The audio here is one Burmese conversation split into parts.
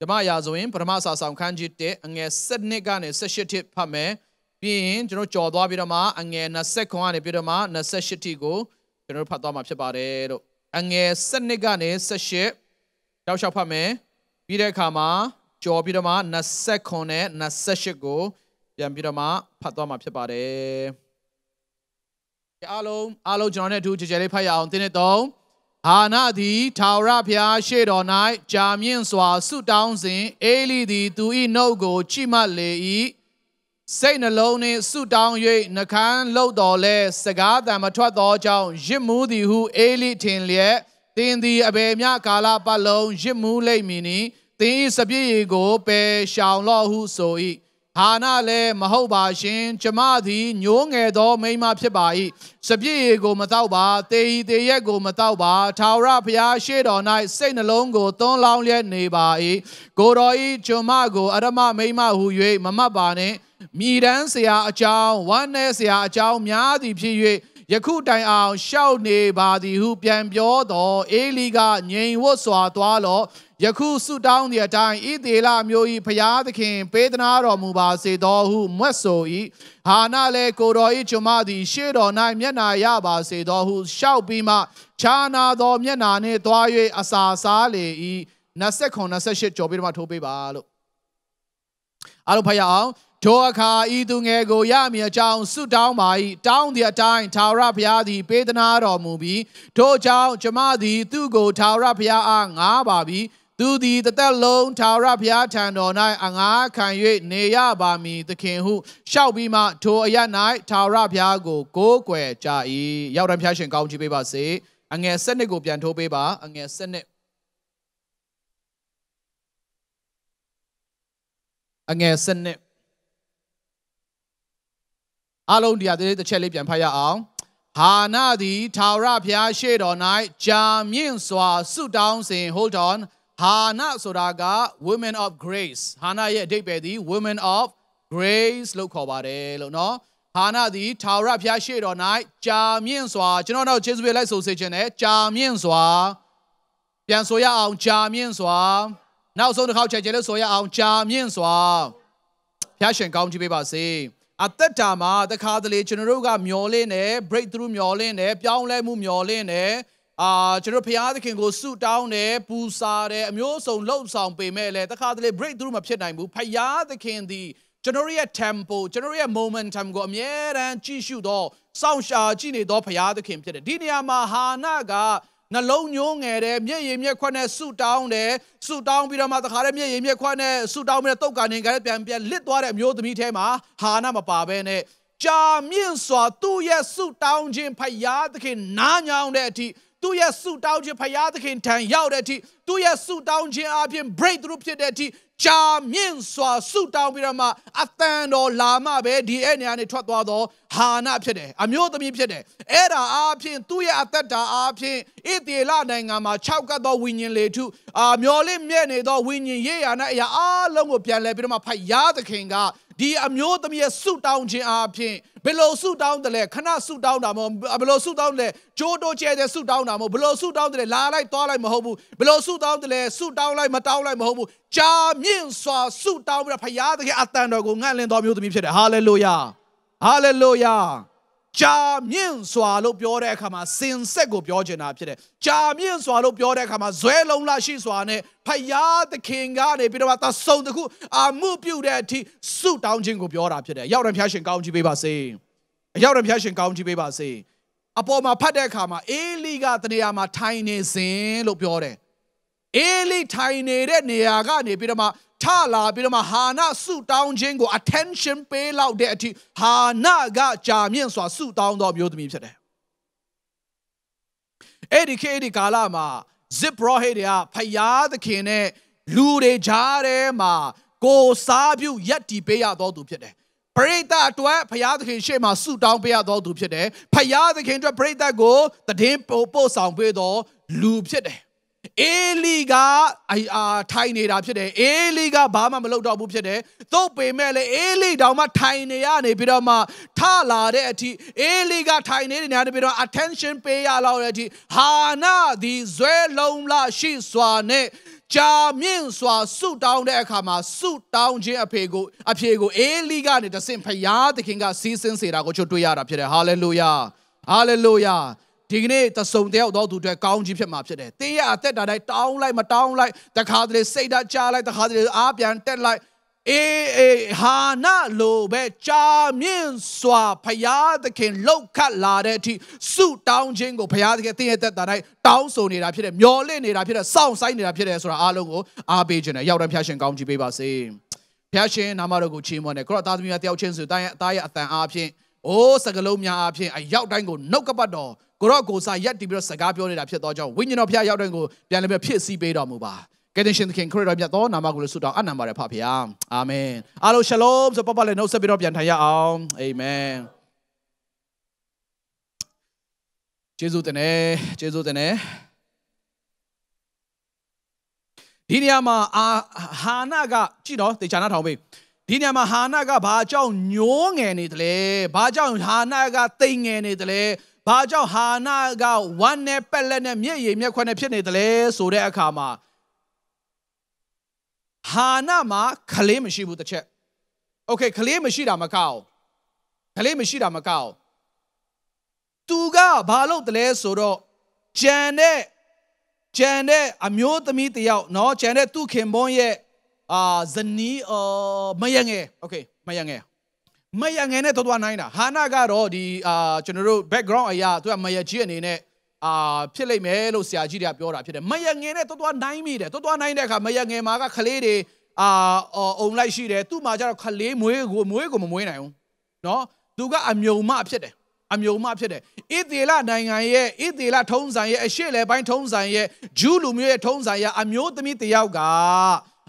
ဓမ္မရာဇဝင်ပထမစာဆောင်ခန်းကြီး1အငယ်7ကနေ18ထိဖတ်မယ်ပြီးရင်ကျွန်တော်ကြော်သွားပြီးတော့မှအငယ်20ခွန်ကနေပြီးတော့မှ28ထိကိုကျွန်တော်ဖတ်သွားမှာဖြစ်ပါတယ်လို့အငယ်7ကနေ18တောက်လျှောက်ဖတ်မယ်ပြီးတဲ့အခါမှာကြော် ပြီးတော့မှ29နဲ့28ကိုပြန်ပြီးတော့မှဖတ်သွားမှာဖြစ်ပါတယ်အားလုံးအားလုံးကျွန်တော်နဲ့အတူကြည်ကြဲလေးဖတ်ရအောင်တင်းနဲ့တော့အာနာသည်ထာဝရဘုရားရှေ့တော်၌ကြာမြင့်စွာဆုတောင်းစဉ်အေလိသည်သူ၏နှုတ်ကိုချိမှတ်လေ၏စိတ်နှလုံးနှင့်ဆုတောင်း၍နှခမ်းလှုပ်တော်လဲစကားသံမထွက်သောကြောင့်ရစ်မူးသည်ဟုအေလိထင်လျက်သင်သည်အဘယ်မျှကာလပတ်လုံးရစ်မူးလိမ့်မည်နီသင်၏စပြည့်ကိုပယ်ရှောင်လော့ဟုဆို၏အာနာလည်းမဟုတ်ပါရှင်ကျမသည်ညိုးငယ်သောမိမဖြစ်ပါ၏စပြည့်ရေကိုမတော့ပါတေဤတေရက်ကိုမတော့ပါထာဝရဘုရားရှေ့တော်၌စိတ်နှလုံးကိုသွန်းလောင်းလျက်နေပါ၏ကိုတော်ဤကျမကိုအရမမိမဟု၍မမတ်ပါနှင့်မြည်တမ်းစရာအကြောင်းဝမ်းနည်းစရာအကြောင်းများသည်ဖြစ်၍ယခုတိုင်အောင်ရှောက်နေပါသည်ဟုပြန်ပြောတော့အေလီကငြိမ်ဝတ်စွာသွားလောယခုဆုတောင်းသည့်အတိုင်းဤဒေလမျိုး၏ဖျားသခင် ပေးသနာတော်မူပါစေသောဟုမွတ်ဆို၏ဟာနာလည်းကိုတော်၏ကျွန်မသည်ရှေ့တော်၌မျက်နာရပါစေသောဟုလျှောက်ပြီးမှခြားနာသောမျက်နာနှင့်တွား၍အစာစားလေ၏29 28ကြော်ပြီးတော့ထိုးပေးပါလို့အားလုံးဖျားအောင်ထိုအခါဤသူငယ်ကိုရမည်အကြောင်းဆုတောင်းပါ၏တောင်းသည့်အတိုင်းသာရဘုရားသည် ပေးသနာတော်မူပြီးထိုကြောင့်ကျမသည်သူကိုသာရဘုရားအားငားပါပြီ။သူသည်တသက်လုံးထာဝရဘုရားထံတော်၌အငါခံ၍နေရပါမည်သခင်ဟုရှောက်ပြီးမှထိုအရ၌ထာဝရဘုရားကိုကိုးကွယ်ကြ၏ရောက်တဲ့ဘုရားရှင်ကောင်းချီးပေးပါစေအငယ်၁၂ကိုပြန်ထိုးပေးပါအငယ်၁၂အငယ်စနစ်အလုံးတရားသေးတစ်ချက်လေးပြန်ဖတ်ရအောင်ဟာနာသည်ထာဝရဘုရားရှေ့တော်၌ကြာမြင့်စွာဆုတောင်းစဉ် hold on ဟာနာဆိုတာက women of grace ဟာနာရဲ့အဓိပ္ပာယ်သည် women of grace လို့ခေါ်ပါတယ်လို့နော်ဟာနာသည်ထာဝရဘုရားရှေ့တော်၌ကြာမြင့်စွာကျွန်တော်တို့ယေရှုရဲ့လိုက်ဆိုစေခြင်းနဲ့ကြာမြင့်စွာပြန်ဆိုရအောင်ကြာမြင့်စွာနောက်ဆုံးတစ်ခေါက်ချက်ကျလို့ဆိုရအောင်ကြာမြင့်စွာဘုရားရှင်ကောင်းချီးပေးပါစေအသက်တာမှာတခါတလေကျွန်တော်တို့ကမျောလင်းတယ် breakthrough မျောလင်းတယ်ပြောင်းလဲမှုမျောလင်းတယ်အာကျွန်တော်ဘုရားသခင်ကိုဆုတောင်းတယ်ပူဇော်တယ်အမျိုးစုံလှုပ်ဆောင်ပေမဲ့လည်းတခါတလေ break through မဖြစ်နိုင်ဘူးဘုရားသခင်ဒီကျွန်တော်ရဲ့ tempo ကျွန်တော်ရဲ့ momentum ကိုအမြဲတမ်းကြည့်ရှုတော့စောင့်ရှာကြည့်နေတော့ဘုရားသခင်ဖြစ်တယ်ဒီနေရာမှာဟာနာကနှလုံးညှိုးငယ်တယ်မျက်ရည်မျက်ခွက်နဲ့ဆူတောင်းတယ်ဆူတောင်းပြီးတော့မှတခါတည်းမျက်ရည်မျက်ခွက်နဲ့ဆူတောင်းပြီးတော့တုတ်ကန်နေကြတယ်ပြန်ပြန်လစ်သွားတဲ့အမျိုးသမီးထဲမှာဟာနာမပါဘဲနဲ့ကြာမြင့်စွာသူ့ရဲ့ဆူတောင်းခြင်းဖယားသခင်နားညောင်းတဲ့အထိသူ့ရဲ့ဆုတောင်းခြင်းဖရာသခင်ထံရောက်တဲ့အထိသူ့ရဲ့ဆုတောင်းခြင်းအပြင် break through ဖြစ်တဲ့အထိကြာမြင့်စွာဆုတောင်းပြီးတော့မှအသံတော်လာမှပဲဒီအဲ့နေရာနေထွက်သွားတော့ဟာနာဖြစ်တယ်အမျိုးသမီးဖြစ်တယ်အဲ့ဒါအားဖြင့်သူ့ရဲ့အသက်တာအားဖြင့်ဣသေလနိုင်ငံမှာ၆ကပ်သောဝိညာဉ်လေထုအာမျော်လင့်မြဲ့နေသောဝိညာဉ်ရေးရာနဲ့အရာအလုံးကိုပြန်လဲပြီးတော့မှဖယားသခင်ကဒီအမျိုးသမီးရဲ့ဆုတောင်းခြင်းအားဖြင့်ဘယ်လိုဆုတောင်းတယ်လဲခဏဆုတောင်းတာမဟုတ်ဘယ်လိုဆုတောင်းလဲကြိုးတိုးကျဲတဲ့ဆုတောင်းတာမဟုတ်ဘယ်လိုဆုတောင်းတယ်လဲလာလိုက်သွားလိုက်မဟုတ်ဘူးဘယ်လိုဆုတောင်းတယ်လဲဆုတောင်းလိုက်မတောင်းလိုက်မဟုတ်ဘူးကြာမြင့်စွာဆုတောင်းပြီးတော့ဖရာသခင်အတန်တော်ကိုငန့်လင်းတော်မျိုးသမီးဖြစ်တယ်ဟာလေလုယာဟာလေလုယာကြာမြင့်စွာလို့ပြောတဲ့အခါမှာစင်ဆက်ကိုပြောချင်တာဖြစ်တယ်။ကြာမြင့်စွာလို့ပြောတဲ့အခါမှာဇွဲလုံးလရှိစွာနဲ့ဖယားသခင်ကနေပြီးတော့သဆုံတခုအာမှုပြုတဲ့အထိဆုတောင်းခြင်းကိုပြောတာဖြစ်တယ်။ရောက်တဲ့ဖျားရှင်ကောင်းချီးပေးပါစေ။ရောက်တဲ့ဖျားရှင်ကောင်းချီးပေးပါစေ။အပေါ်မှာဖတ်တဲ့အခါမှာအေလိကတနေရာမှာထိုင်နေစဉ်လို့ပြောတယ်။အေလိထိုင်နေတဲ့နေရာကနေပြီးတော့မှချလာပြီးတော့မှဟာနာဆုတောင်းခြင်းကို attention ပေးလောက်တဲ့အထိဟာနာကကြာမြင့်စွာဆုတောင်းတော်မျိုးသမီးဖြစ်တယ်။အဲ့ဒီခေတ်ဒီကာလမှာ zip rohe တွေကဖယားသခင်နဲ့လူတွေကြားထဲမှာကိုစားပြုရက်တီပေးရတော်သူဖြစ်တယ်။ပရိသတ်အတွက်ဖရာသခင်ရှေ့မှာဆုတောင်းပေးရတော်သူဖြစ်တယ်။ဖရာသခင်အတွက်ပရိသတ်ကိုတည်င်းပို့ဆောင်ပေးတော်လူဖြစ်တယ်အေလီကအာထိုင်နေတာဖြစ်တယ်အေလီကဘာမှမလုပ်တော့ဘူးဖြစ်တယ်သို့ပေမဲ့လည်းအေလီတောင်မှ ထိုင်နေရနေပြီးတော့မှထလာတဲ့အထိအေလီကထိုင်နေနေတယ်ပြီးတော့ attention ပေးရလောက်တဲ့အထိဟာနာဒီဇွဲလုံးလာရှိစွာနဲ့ကြာမြင့်စွာဆုတောင်းတဲ့အခါမှာဆုတောင်းခြင်းအဖေကိုအဖေကိုအေလီကနေတဆင့်ဖျားသခင်ကစီးဆင်းစေတာကိုချွတ်တွေ့ရတာဖြစ်တယ်ဟာလေလုယာဟာလေလုယာဒီကနေ့သစုံတယောက်တော့သူတွေကောင်းကြီးဖြစ်မှာဖြစ်တယ်။တင်းရအသက်တာတိုင်းတောင်းလိုက်မတောင်းလိုက်တခါတလေစိတ်ဓာတ်ကြားလိုက်တခါတလေအားပြန်တက်လိုက်အေးအေးဟာနာလိုပဲကြာမြင့်စွာဖရာသခင်လောက်ခတ်လာတဲ့အထိဆုတောင်းခြင်းကိုဖရာသခင်တင်းရသက်တာတိုင်းတောင်းဆိုနေတာဖြစ်တယ်။မျော်လင့်နေတာဖြစ်တယ်။စောင့်ဆိုင်နေတာဖြစ်တယ်ဆိုတာအားလုံးကိုအားပေးခြင်းနဲ့ရောက်တဲ့ဖျားရှင်ကောင်းကြီးပေးပါစေ။ဖျားရှင်နာမတော်ကိုချီးမွမ်းတယ်။ကိုရောသားသမီးများတယောက်ချင်းစုတိုင်းအသားရအတန်အားဖြင့်အိုးစကလုံးများအားဖြင့်အရောက်တိုင်းကိုနှုတ်ကပတ်တော်ကိုရော့ကိုစားရက်တည်ပြီးတော့စကားပြောနေတာဖြစ်သောကြောင့်ဝိညာဉ်တော်ဖျားရောက်တဲ့ကိုပြန်လည်ပြီးဖြစ်စည်းပေးတော်မူပါကယ်တင်ရှင်သခင်ခရစ်တော်မြတ်သောနာမကိုလည်းဆုတောင်းအနံပါရဖဖခင်အာမင်အားလုံးရှယ်လုံးဆိုပပလည်းနှုတ်ဆက်ပြီးတော့ပြန်ထိုင်ရအောင်အာမင်ကျေးဇူးတင်တယ်ကျေးဇူးတင်တယ်ဒီနေရာမှာအာဟာနာကကြည့်နော်တေချာနာထောင်ပေးဒီနေရာမှာဟာနာကဘာကြောင့်ညိုးငယ်နေတယ်လဲဘာကြောင့်ဟာနာက တိမ်ငယ်နေတယ်လဲဘာကြောင့်ဟာနာကဝမ်းနဲ့ပက်လက်နဲ့မျက်ရည်မျက်ခွက်နဲ့ဖြစ်နေတယ်လဲဆိုတဲ့အခါမှာဟာနာမှာခလေးမရှိဘူးတစ်ချက်โอเคခလေးမရှိတာမကောက်ခလေးမရှိတာမကောက်သူကဘာလုပ်တယ်လဲဆိုတော့ဂျန်နဲ့ဂျန်နဲ့အမျိုးသမီးတယောက်เนาะဂျန်နဲ့သူ့ခင်ပွန်းရဲ့အာဇနီးအော်မယငယ်โอเคမယငယ်မယငယ်နဲ့သွားသွားနိုင်တာဟာနာကတော့ဒီအာကျွန်တော်တို့ background အရာသူကမယကြီးအနေနဲ့အာဖြစ်လိမ့်မယ်လို့ဆရာကြီးတွေကပြောတာဖြစ်တယ်မယငယ်နဲ့သွားသွားနိုင်မိတယ်သွားသွားနိုင်တဲ့အခါမယငယ်မှာကခလေးတွေအာအုံလိုက်ရှိတယ်သူ့မှာကျတော့ခလေးမွေးကိုမွေးကိုမမွေးနိုင်ဘူးเนาะသူကအမြုံမဖြစ်တယ်အမြုံမဖြစ်တယ်ဣသေလနိုင်ငံရဲ့ဣသေလထုံးစံရဲ့အရှိလေပိုင်းထုံးစံရဲ့ဂျူးလူမျိုးရဲ့ထုံးစံရဲ့အမျိုးသမီးတယောက်က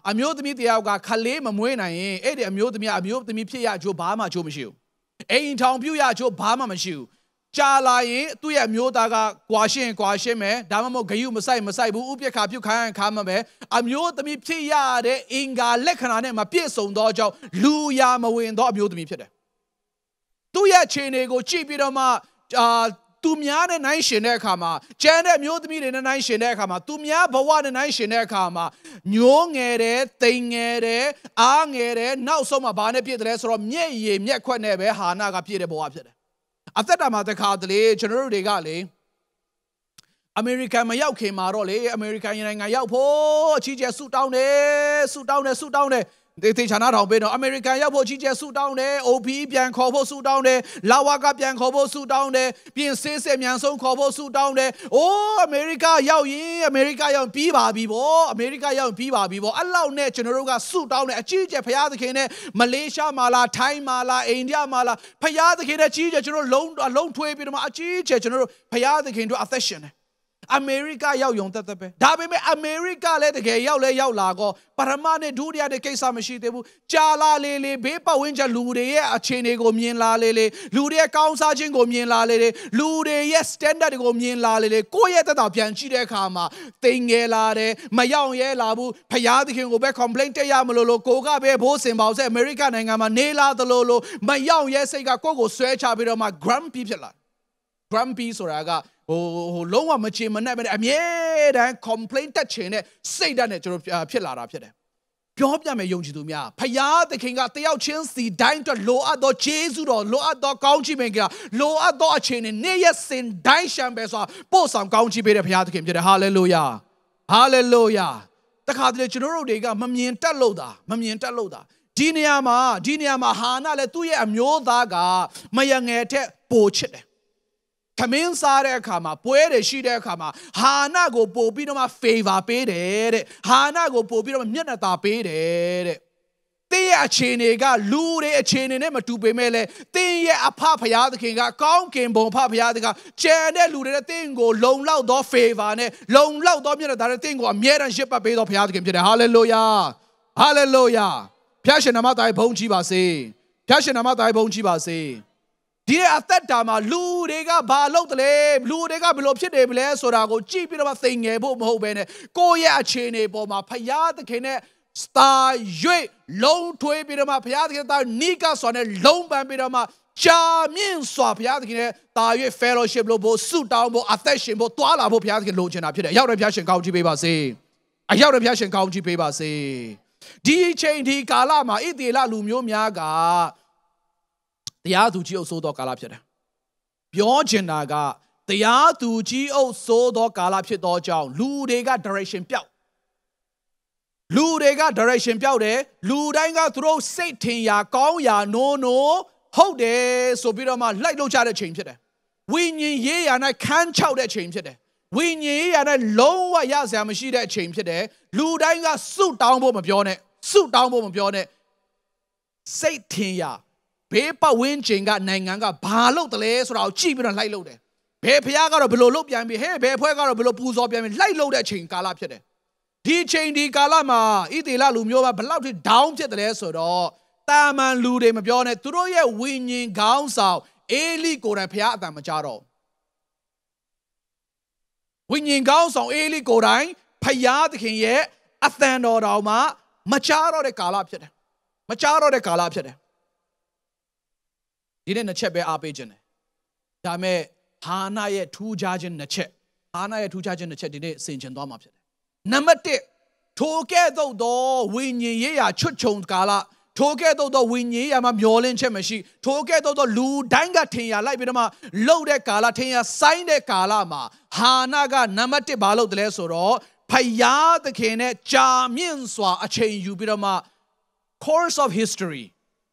အမျိုးသမီးတယောက်ကခလေးမမွေးနိုင်ရင်အဲ့ဒီအမျိုးသမီးအမျိုးသမီးဖြစ်ရချိုးဘာမှချိုးမရှိဘူးအိမ်ထောင်ပြုတ်ရချိုးဘာမှမရှိဘူးကြာလာရင်သူ့ရဲ့မျိုးသားကကွာရှင်းကွာရှင်းမယ်ဒါမှမဟုတ်ဂယုမဆိုင်မဆိုင်ဘူးဥပိ္ပခါပြုတ်ခိုင်းခါမှာပဲအမျိုးသမီးဖြစ်ရတဲ့အင်္ဂါလက္ခဏာနဲ့မပြည့်စုံသောကြောင့်လူရာမဝင်သောအမျိုးသမီးဖြစ်တယ်သူ့ရဲ့ခြေနေကိုကြည့်ပြီးတော့မှအာသူများနဲ့နိုင်ရှင်တဲ့အခါမှာကျန်တဲ့မျိုးသမီးတွေနဲ့နိုင်ရှင်တဲ့အခါမှာသူများဘဝနဲ့နိုင်ရှင်တဲ့အခါမှာညိုးငယ်တယ်တိမ်ငယ်တယ်အားငယ်တယ်နောက်ဆုံးမှာဘာနဲ့ပြည့်တယ်လဲဆိုတော့မျက်ရည်မျက်ခွက်နဲ့ပဲဟာနာကပြည့်တဲ့ဘဝဖြစ်တယ်အသက်တာမှာတခါတလေကျွန်တော်တို့တွေကလေအမေရိကန်မရောက်ခင်မှာတော့လေအမေရိကန်နိုင်ငံရောက်ဖို့အကြီးကျယ်ဆူတောင်းတယ်ဆူတောင်းတယ်ဆူတောင်းတယ်တေတေချာနာထောင်ပေးတော့အမေရိကန်ရောက်ဖို့ကြီးကျယ်ဆူတောင်းတယ် OPE ပြန်ခေါ်ဖို့ဆူတောင်းတယ်လာဝကပြန်ခေါ်ဖို့ဆူတောင်းတယ်ပြင်ဆင်းစစ်မြန်ဆုံးခေါ်ဖို့ဆူတောင်းတယ်အိုးအမေရိကရောက်ရင်အမေရိကရောက်ပြီးပါပြီဗောအမေရိကရောက်ပြီးပါပြီဗောအဲ့လောက်နဲ့ကျွန်တော်တို့ကဆူတောင်းတယ်အကြီးကျယ်ဖရာသခင်နဲ့မလေးရှားမာလာထိုင်းမာလာအိန္ဒိယမာလာဖရာသခင်နဲ့ကြီးကျယ်ကျွန်တော်လုံးလုံးထွေးပြီးတော့အကြီးကျယ်ကျွန်တော်တို့ဖရာသခင်တို့အသက်ရှင်တယ်အမေရိကရောက်ယုံသက်သက်ပဲဒါပေမဲ့အမေရိကလည်းတကယ်ရောက်လဲရောက်လာကောပရမနဲ့ဒုတိယနဲ့ကိစ္စမရှိသေးဘူးကြာလာလေလေဘေးပတ်ဝန်းကျင်လူတွေရဲ့အခြေအနေကိုမြင်လာလေလေလူတွေရဲ့ကောင်းစားခြင်းကိုမြင်လာလေလေလူတွေရဲ့ standard တွေကိုမြင်လာလေလေကိုယ့်ရဲ့သက်သာပြန်ကြည့်တဲ့အခါမှာတိမ်ငယ်လာတယ်မရောက်ရဲလာဘူးဖယားသခင်ကိုပဲ complaint တက်ရမလို့လို့ကိုကပဲဘိုးစင်ပေါင်းဆက်အမေရိကနိုင်ငံမှာနေလာသလိုလိုမရောက်ရဲစိတ်ကကိုယ့်ကိုဆွဲချပြီးတော့မှ grumpy ဖြစ်လာတယ် grumpy ဆိုတာကဟိုဟိုလုံးဝမချေမနှက်ပဲအမြဲတမ်း complain တက်ချင်တဲ့စိတ်ဓာတ်နဲ့ကျွန်တော်ဖြစ်လာတာဖြစ်တယ်ပြောပြမယ်ယုံကြည်သူများဖယားသခင်ကတယောက်ချင်းစီတိုင်းအတွက်လိုအပ်သောခြေဆုတော်လိုအပ်သောကောင်းချီးမင်္ဂလာလိုအပ်သောအခြေအနေနေ့ရက်စင်တိုင်းရှံပဲဆိုတာပို့ဆောင်ကောင်းချီးပေးတဲ့ဖယားသခင်ဖြစ်တယ်ဟာလေလုယာဟာလေလုယာတခါတလေကျွန်တော်တို့တွေကမမြင်တတ်လို့တာမမြင်တတ်လို့တာဒီနေရာမှာဒီနေရာမှာဟာနာလည်းသူ့ရဲ့အမျိုးသားကမယငယ်ထက်ပိုချစ်တယ်ထမင်းစားတဲ့အခါမှာပွဲတွေရှိတဲ့အခါမှာဟာနာကိုပို့ပြီးတော့မှ favor ပေးတယ်တဲ့ဟာနာကိုပို့ပြီးတော့မှမျက်နှာသာပေးတယ်တဲ့တင်းရဲ့အခြေအနေကလူတွေအခြေအနေနဲ့မတူပေမဲ့လည်းတင်းရဲ့အဖဖရာသခင်ကကောင်းကင်ဘုံဖဖရာသခင်ကျန်တဲ့လူတွေနဲ့တင်းကိုလုံလောက်သော favor နဲ့လုံလောက်သောမျက်နှာသာနဲ့တင်းကိုအမြဲတမ်းရှစ်ပတ်ပေးသောဖရာသခင်ဖြစ်တယ် hallelujah hallelujah ဖျားရှင်နာမတိုင်ဘုန်းကြီးပါစေဖျားရှင်နာမတိုင်ဘုန်းကြီးပါစေဒီအသက်တာမှာလူတွေကဘာလုပ်တယ်လဲလူတွေကဘယ်လိုဖြစ်နေမလဲဆိုတာကိုကြည့်ပြီးတော့သိငယ်ဖို့မဟုတ်ဘဲနဲ့ကိုယ့်ရဲ့အခြေအနေပေါ်မှာဖရာသခင်နဲ့စတာ၍လုံးထွေးပြီးတော့မှဘုရားသခင်သားနိကစွာနဲ့လုံးပန်ပြီးတော့မှကြာမြင့်စွာဘုရားသခင်နဲ့တာ၍ fellowship လို့ဖို့ဆုတောင်းဖို့အသက်ရှင်ဖို့တွာလာဖို့ဘုရားသခင်လိုချင်တာဖြစ်တယ်အရောက်ရဘုရားရှင်ကောင်းချီးပေးပါစေအရောက်ရဘုရားရှင်ကောင်းချီးပေးပါစေဒီအချိန်ဒီကာလမှာဣသေလလူမျိုးများကတရားသူကြီးအုပ်ဆိုးသောကာလဖြစ်တယ်ပြောချင်တာကတရားသူကြီးအုပ်ဆိုးသောကာလဖြစ်သောကြောင့်လူတွေက direction ပြောက်လူတွေက direction ပြောက်တယ်လူတိုင်းကသူတို့စိတ်ထင်ရာကောင်းရာနိုးနိုးဟုတ်တယ်ဆိုပြီးတော့မှလိုက်လို့ကြတဲ့ချိန်ဖြစ်တယ်ဝိညာဉ်ရေးရာနဲ့ခန်းချောက်တဲ့ချိန်ဖြစ်တယ်ဝိညာဉ်ရေးရာနဲ့လုံးဝရစရာမရှိတဲ့အချိန်ဖြစ်တယ်လူတိုင်းကဆုတောင်းဖို့မပြောနဲ့ဆုတောင်းဖို့မပြောနဲ့စိတ်ထင်ရာဘေးပတ်ဝန်းကျင်ကနိုင်ငံကဘာလုပ်တယ်လဲဆိုတာကိုကြည့်ပြီးတော့လိုက်လုပ်တယ်ဘယ်ဖះကတော့ဘယ်လိုလုပ်ပြန်ပြီဟဲ့ဘယ်ဖွဲ့ကတော့ဘယ်လိုပူဇော်ပြန်ပြီလိုက်လုပ်တဲ့အချိန်ကာလဖြစ်တယ်ဒီချိန်ဒီကာလမှာဣသေလလူမျိုးကဘလောက်ထိ down ဖြစ်တယ်လဲဆိုတော့တာမန်လူတွေမပြောနဲ့သူတို့ရဲ့ဝိညာဉ်ခေါင်းဆောင်အေလိကိုယ်တိုင်ဖះအတန်မကြတော့ဝိညာဉ်ကောင်းဆောင်အေလိကိုယ်တိုင်ဖယားသခင်ရဲ့အသံတော်တော်မှာမချတော့တဲ့ကာလဖြစ်တယ်။မချတော့တဲ့ကာလဖြစ်တယ်ဒီနေ့နှစ်ချက်ပဲအားပေးခြင်းတယ်ဒါမဲ့ဟာနာရဲ့ထူးခြားခြင်းနှစ်ချက်ဟာနာရဲ့ထူးခြားခြင်းနှစ်ချက်ဒီနေ့ဆင်ခြင်သွားမှာဖြစ်တယ်နံပါတ်1ထိုကဲ့သို့သောဝိညာဉ်ရေးရာချွတ်ချုံကာလထိုကဲ့သို့သောဝိညာဉ်ရာမှာမျောလင်းချက်မရှိထိုကဲ့သို့သောလူတိုင်းကထင်ရလိုက်ပြီးတော့မှလှုပ်တဲ့ကာလထင်ရဆိုင်တဲ့ကာလမှာဟာနာကနံပါတ်1ဘာလို့တလဲဆိုတော့ဖယားသခင်နဲ့ကြာမြင့်စွာ အချိန်ယူပြီးတော့မှ course of history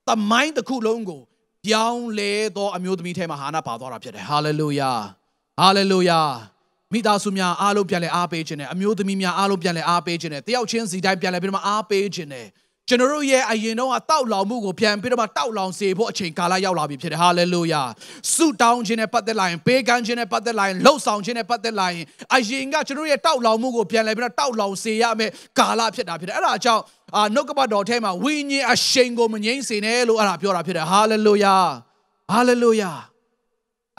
သမိုင်းတစ်ခုလုံးကိုပြောင်းလဲသောအမျိုးသမီးထဲမှာဟာနာပါသွားတာဖြစ်တယ်ဟာလေလုယာဟာလေလုယာမိသားစုများအားလုံးပြန်လဲအားပေးခြင်းနဲ့အမျိုးသမီးများအားလုံးပြန်လဲအားပေးခြင်းနဲ့တယောက်ချင်းစီတိုင်းပြန်လဲပြီးတော့အားပေးခြင်းနဲ့ကျွန်တော်တို့ရဲ့အရင်တော့ကတောက်လောင်မှုကိုပြန်ပြီးတော့မှတောက်လောင်စေဖို့အချိန်ကာလရောက်လာပြီဖြစ်တယ်ဟာလေလုယာဆုတောင်းခြင်းနဲ့ပတ်သက်လာရင်ပေးကမ်းခြင်းနဲ့ပတ်သက်လာရင်လှုပ်ဆောင်ခြင်းနဲ့ပတ်သက်လာရင်အရင်ကကျွန်တော်တို့ရဲ့တောက်လောင်မှုကိုပြန်လဲပြီးတော့တောက်လောင်စေရမယ်ကာလဖြစ်တာဖြစ်တယ်အဲ့ဒါအကြောင်းအာနှုတ်ကပတော်ထဲမှာဝိညာဉ်အရှိန်ကိုမငြိမ့်စေနဲ့လို့အဲ့ဒါပြောတာဖြစ်တယ်ဟာလေလုယာဟာလေလုယာ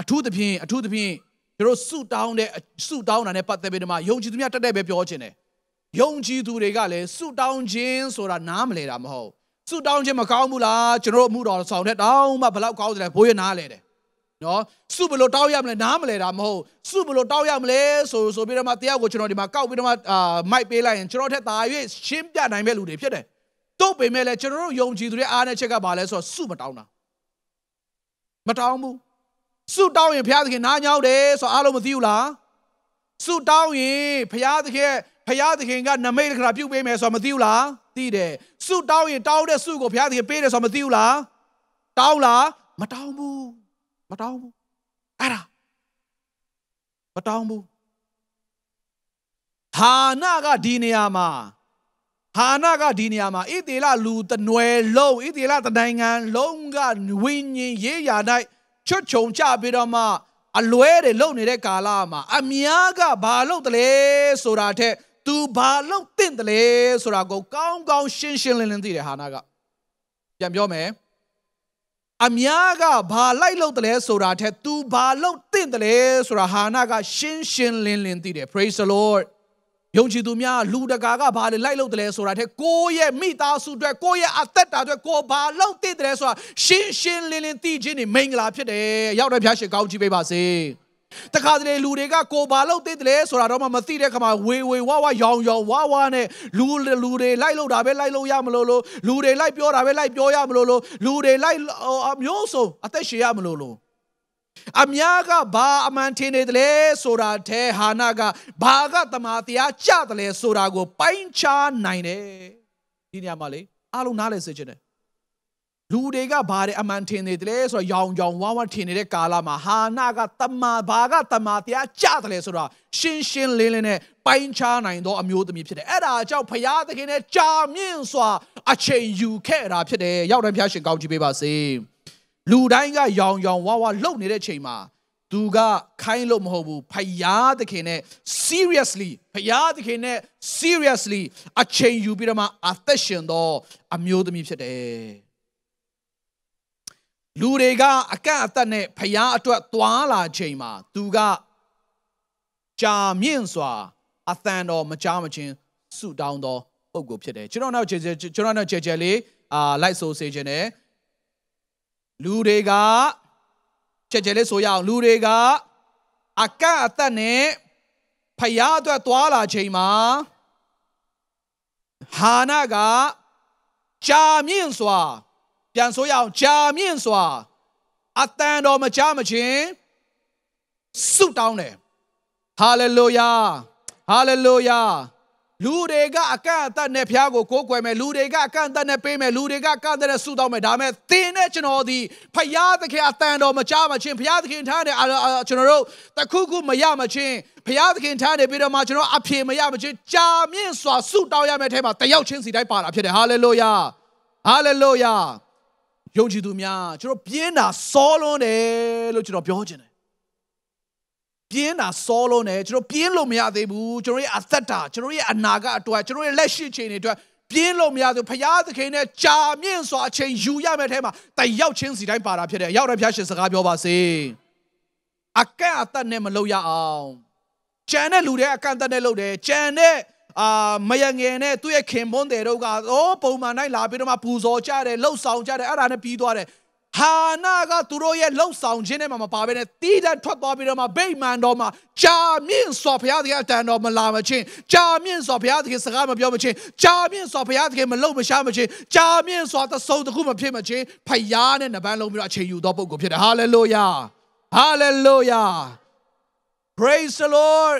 အထူးသဖြင့်အထူးသဖြင့်ကျွန်တော်ဆုတောင်းတဲ့ဆုတောင်းတာနဲ့ပတ်သက်ပြီးတော့မှယုံကြည်သူများတက်တဲ့ပဲပြောခြင်းတယ်ယုံကြည်သူတွေကလည်းဆုတောင်းခြင်းဆိုတာနားမလည်တာမဟုတ်ဆုတောင်းခြင်းမကောင်းဘူးလားကျွန်တော်အမှုတော်ဆောင်တဲ့တောင်းမှဘလောက်ကောင်းတယ်ဘိုးရနားလဲတယ်နော်စုဘလို့တောက်ရမလဲနားမလဲတာမဟုတ်စုဘလို့တောက်ရမလဲဆိုဆိုပြီးတော့မှတရားကိုကျွန်တော်ဒီမှာကောက်ပြီးတော့မှအာမိုက်ပေးလိုက်ရင်ကျွန်တော်ထက်သာ၍ရှင်းပြနိုင်မဲ့လူတွေဖြစ်တယ်တို့ပေမဲ့လည်းကျွန်တော်တို့ယုံကြည်သူတွေအားနဲ့ချက်ကဘာလဲဆိုတော့စုမတောင်းတာမတောင်းဘူးစုတောင်းရင်ဘုရားသခင်နားညောင်းတယ်ဆိုတော့အားလုံးမသိဘူးလားစုတောင်းရင်ဘုရားသခင်ဖရာသခင်ကနမိတ်တခါပြုတ်ပေးမယ်ဆိုတာမသိဘူးလားသိတယ်ဆုတောင်းရင်တောင်းတဲ့ဆုကိုဖရာသခင်ပေးတယ်ဆိုတာမသိဘူးလားတောင်းလားမတောင်းဘူးမတောင်းဘူးအဲ့ဒါမတောင်းဘူးဟာနာကဒီနေရာမှာဟာနာကဒီနေရာမှာဣသေလလူတနွယ်လုံးဣသေလတနိုင်ငံလုံးကဝိညာဉ်ရေးရာ၌ချွတ်ချုံကြပြီးတော့မှအလွဲတွေလုံနေတဲ့ကာလမှာအများကဘာလုပ်တလဲဆိုတာထက်သူဘာလို့တင့်တယ်လဲဆိုတာကို ကောင်းကောင်းရှင်းရှင်းလင်းလင်းသိတယ်ဟာနာကပြန်ပြောမယ်အများကဘာလိုက်လို့တလဲဆိုတာထက်သူဘာလို့တင့်တယ်လဲဆိုတာဟာနာကရှင်းရှင်းလင်းလင်းသိတယ် praise the lord ယုံကြည်သူများလူတကာကဘာတွေလိုက်လို့တလဲဆိုတာတဲ့ကိုယ့်ရဲ့မိသားစုအတွက်ကိုယ့်ရဲ့အသက်တာအတွက်ကိုဘာလို့တည်တယ်ဆိုတာရှင်းရှင်းလင်းလင်းသိခြင်းနေမင်္ဂလာဖြစ်တယ်ရောက်တဲ့ဖျားရှင်ကောင်းချီးပေးပါစေ။တခါတလေလူတွေကကိုဘာလို့သိတယ်လဲဆိုတာတော့မှမသိတဲ့ခါမှာဝေဝေဝါဝါရောင်ရောင်ဝါဝါနဲ့လူလူတွေလိုက်လို့တာပဲလိုက်လို့ရမလို့လို့လူတွေလိုက်ပြောတာပဲလိုက်ပြောရမလို့လို့လူတွေလိုက်မျိုးစုံအသက်ရှင်ရမလို့လို့အများကဘာအမှန်ထင်နေတယ်လဲဆိုတာထဲဟာနာကဘာကတမာတရားကြတယ်လဲဆိုတာကိုပိုင်းခြားနိုင်တယ်ဒီနေရာမှာလေအားလုံးနားလည်စေချင်တယ်လူတွေကဘာတွေအမှန်ထင်နေတယ်လဲဆိုတော့ရောင်ရောင်ဝါဝါထင်နေတဲ့ကာလမှာဟာနာကတမန်ဘာကတမန်တရားကြတယ်လဲဆိုတော့ရှင်းရှင်းလင်းလင်းနဲ့ပိုင်းခြားနိုင်သောအမျိုးသမီးဖြစ်တယ်အဲ့ဒါကြောင့်ဖရာသခင်နဲ့ကြာမြင့်စွာအချိန်ယူခဲ့တာဖြစ်တယ်ရောက်တိုင်းဖျားရှင်ကောင်းချီးပေးပါစေလူတိုင်းကရောင်ရောင်ဝါဝါလှုပ်နေတဲ့ချိန်မှာသူကခိုင်းလို့မဟုတ်ဘူးဖယားသခင်နဲ့ seriously ဖယားသခင်နဲ့ seriously အချိန်ယူပြီးတော့မှအသက်ရှင်သောအမျိုးသမီးဖြစ်တယ်လူတွေက အကန့်အသတ်နဲ့ဖျားအတွက်သွာလာချိန်မှာသူကကြာမြင့်စွာအသံတော်မကြားမချင်းဆုတောင်းသောပုဂ္ဂိုလ်ဖြစ်တယ်ကျွန်တော်နောက်ကျေကျေကျွန်တော်နောက်ကျေကျေလေးအာလိုက်ဆိုစေခြင်းနဲ့လူတွေကကျေကျေလေးဆိုရအောင်လူတွေကအကန့်အသတ်နဲ့ဖျားအတွက်သွာလာချိန်မှာဟာနာကကြာမြင့်စွာပြန်ဆိုရအောင်ကြာမြင့်စွာအတန်တော်မကြမချင်းဆုတောင်းတယ်ဟာလေလုယာဟာလေလုယာလူတွေကအကန့်အသတ်နဲ့ဖျားကိုကိုးကွယ်မယ်လူတွေကအကန့်အသတ်နဲ့ပေးမယ်လူတွေကအကန့်အသတ်နဲ့ဆုတောင်းမယ်ဒါမဲ့သင်နဲ့ကျွန်တော်ဒီဖျားသခင်အတန်တော်မကြမချင်းဖျားသခင်ထားတဲ့ကျွန်တော်တို့တခုခုမရမချင်းဖျားသခင်ထားနေပြီးတော့မှကျွန်တော်အပြေမရမချင်းကြာမြင့်စွာဆုတောင်းရမယ့်အထဲမှာတယောက်ချင်းစီတိုင်းပါတာဖြစ်တယ်ဟာလေလုယာဟာလေလုယာယုံကြည်သူများကျွန်တော်ပြင်းတာစောလွန်းတယ်လို့ကျွန်တော်ပြောချင်တယ်ပြင်းတာစောလုံးနဲ့ကျွန်တော်ပြင်းလို့မရသေးဘူးကျွန်တော်ရဲ့အသက်တာကျွန်တော်ရဲ့အနာဂတ်အတွက်ကျွန်တော်ရဲ့လက်ရှိအခြေအနေအတွက်ပြင်းလို့မရသေးဘူးဖရာသခင်နဲ့ကြာမြင့်စွာအချိန်ယူရမယ့်အထဲမှာတရောက်ချင်းစီတိုင်းပါတာဖြစ်တယ်ရောက်တဲ့ဖရာရှင်စကားပြောပါစေအကန့်အသက်နဲ့မလုပ်ရအောင်ကြံတဲ့လူတွေအကန့်အသက်နဲ့လုပ်တယ်ကြံတဲ့အာမယငယ်နဲ့သူ့ရဲ့ခင်ပွန်းတဲ့တို့ကအော်ပုံမှန်တိုင်းလာပြီးတော့မှပူဇော်ကြတယ်လှုပ်ဆောင်ကြတယ်အဲ့ဒါနဲ့ပြီးသွားတယ်ဟာနာကသူတို့ရဲ့လှုပ်ဆောင်ခြင်းနဲ့မှမပါဘဲနဲ့တီးတက်ထွက်သွားပြီးတော့မှဗိမာန်တော်မှာကြာမြင့်စွာဘုရားသခင်အတန်တော်မလာမချင်းကြာမြင့်စွာဘုရားသခင်စကားမပြောမချင်းကြာမြင့်စွာဘုရားသခင်မလှုပ်မရှားမချင်းကြာမြင့်စွာသဆုံတစ်ခုမဖြစ်မချင်းဖယားနဲ့နှပန်းလုံးပြီးတော့အချိန်ယူသောပုဂ္ဂိုလ်ဖြစ်တယ်ဟာလေလုယာဟာလေလုယာ praise the lord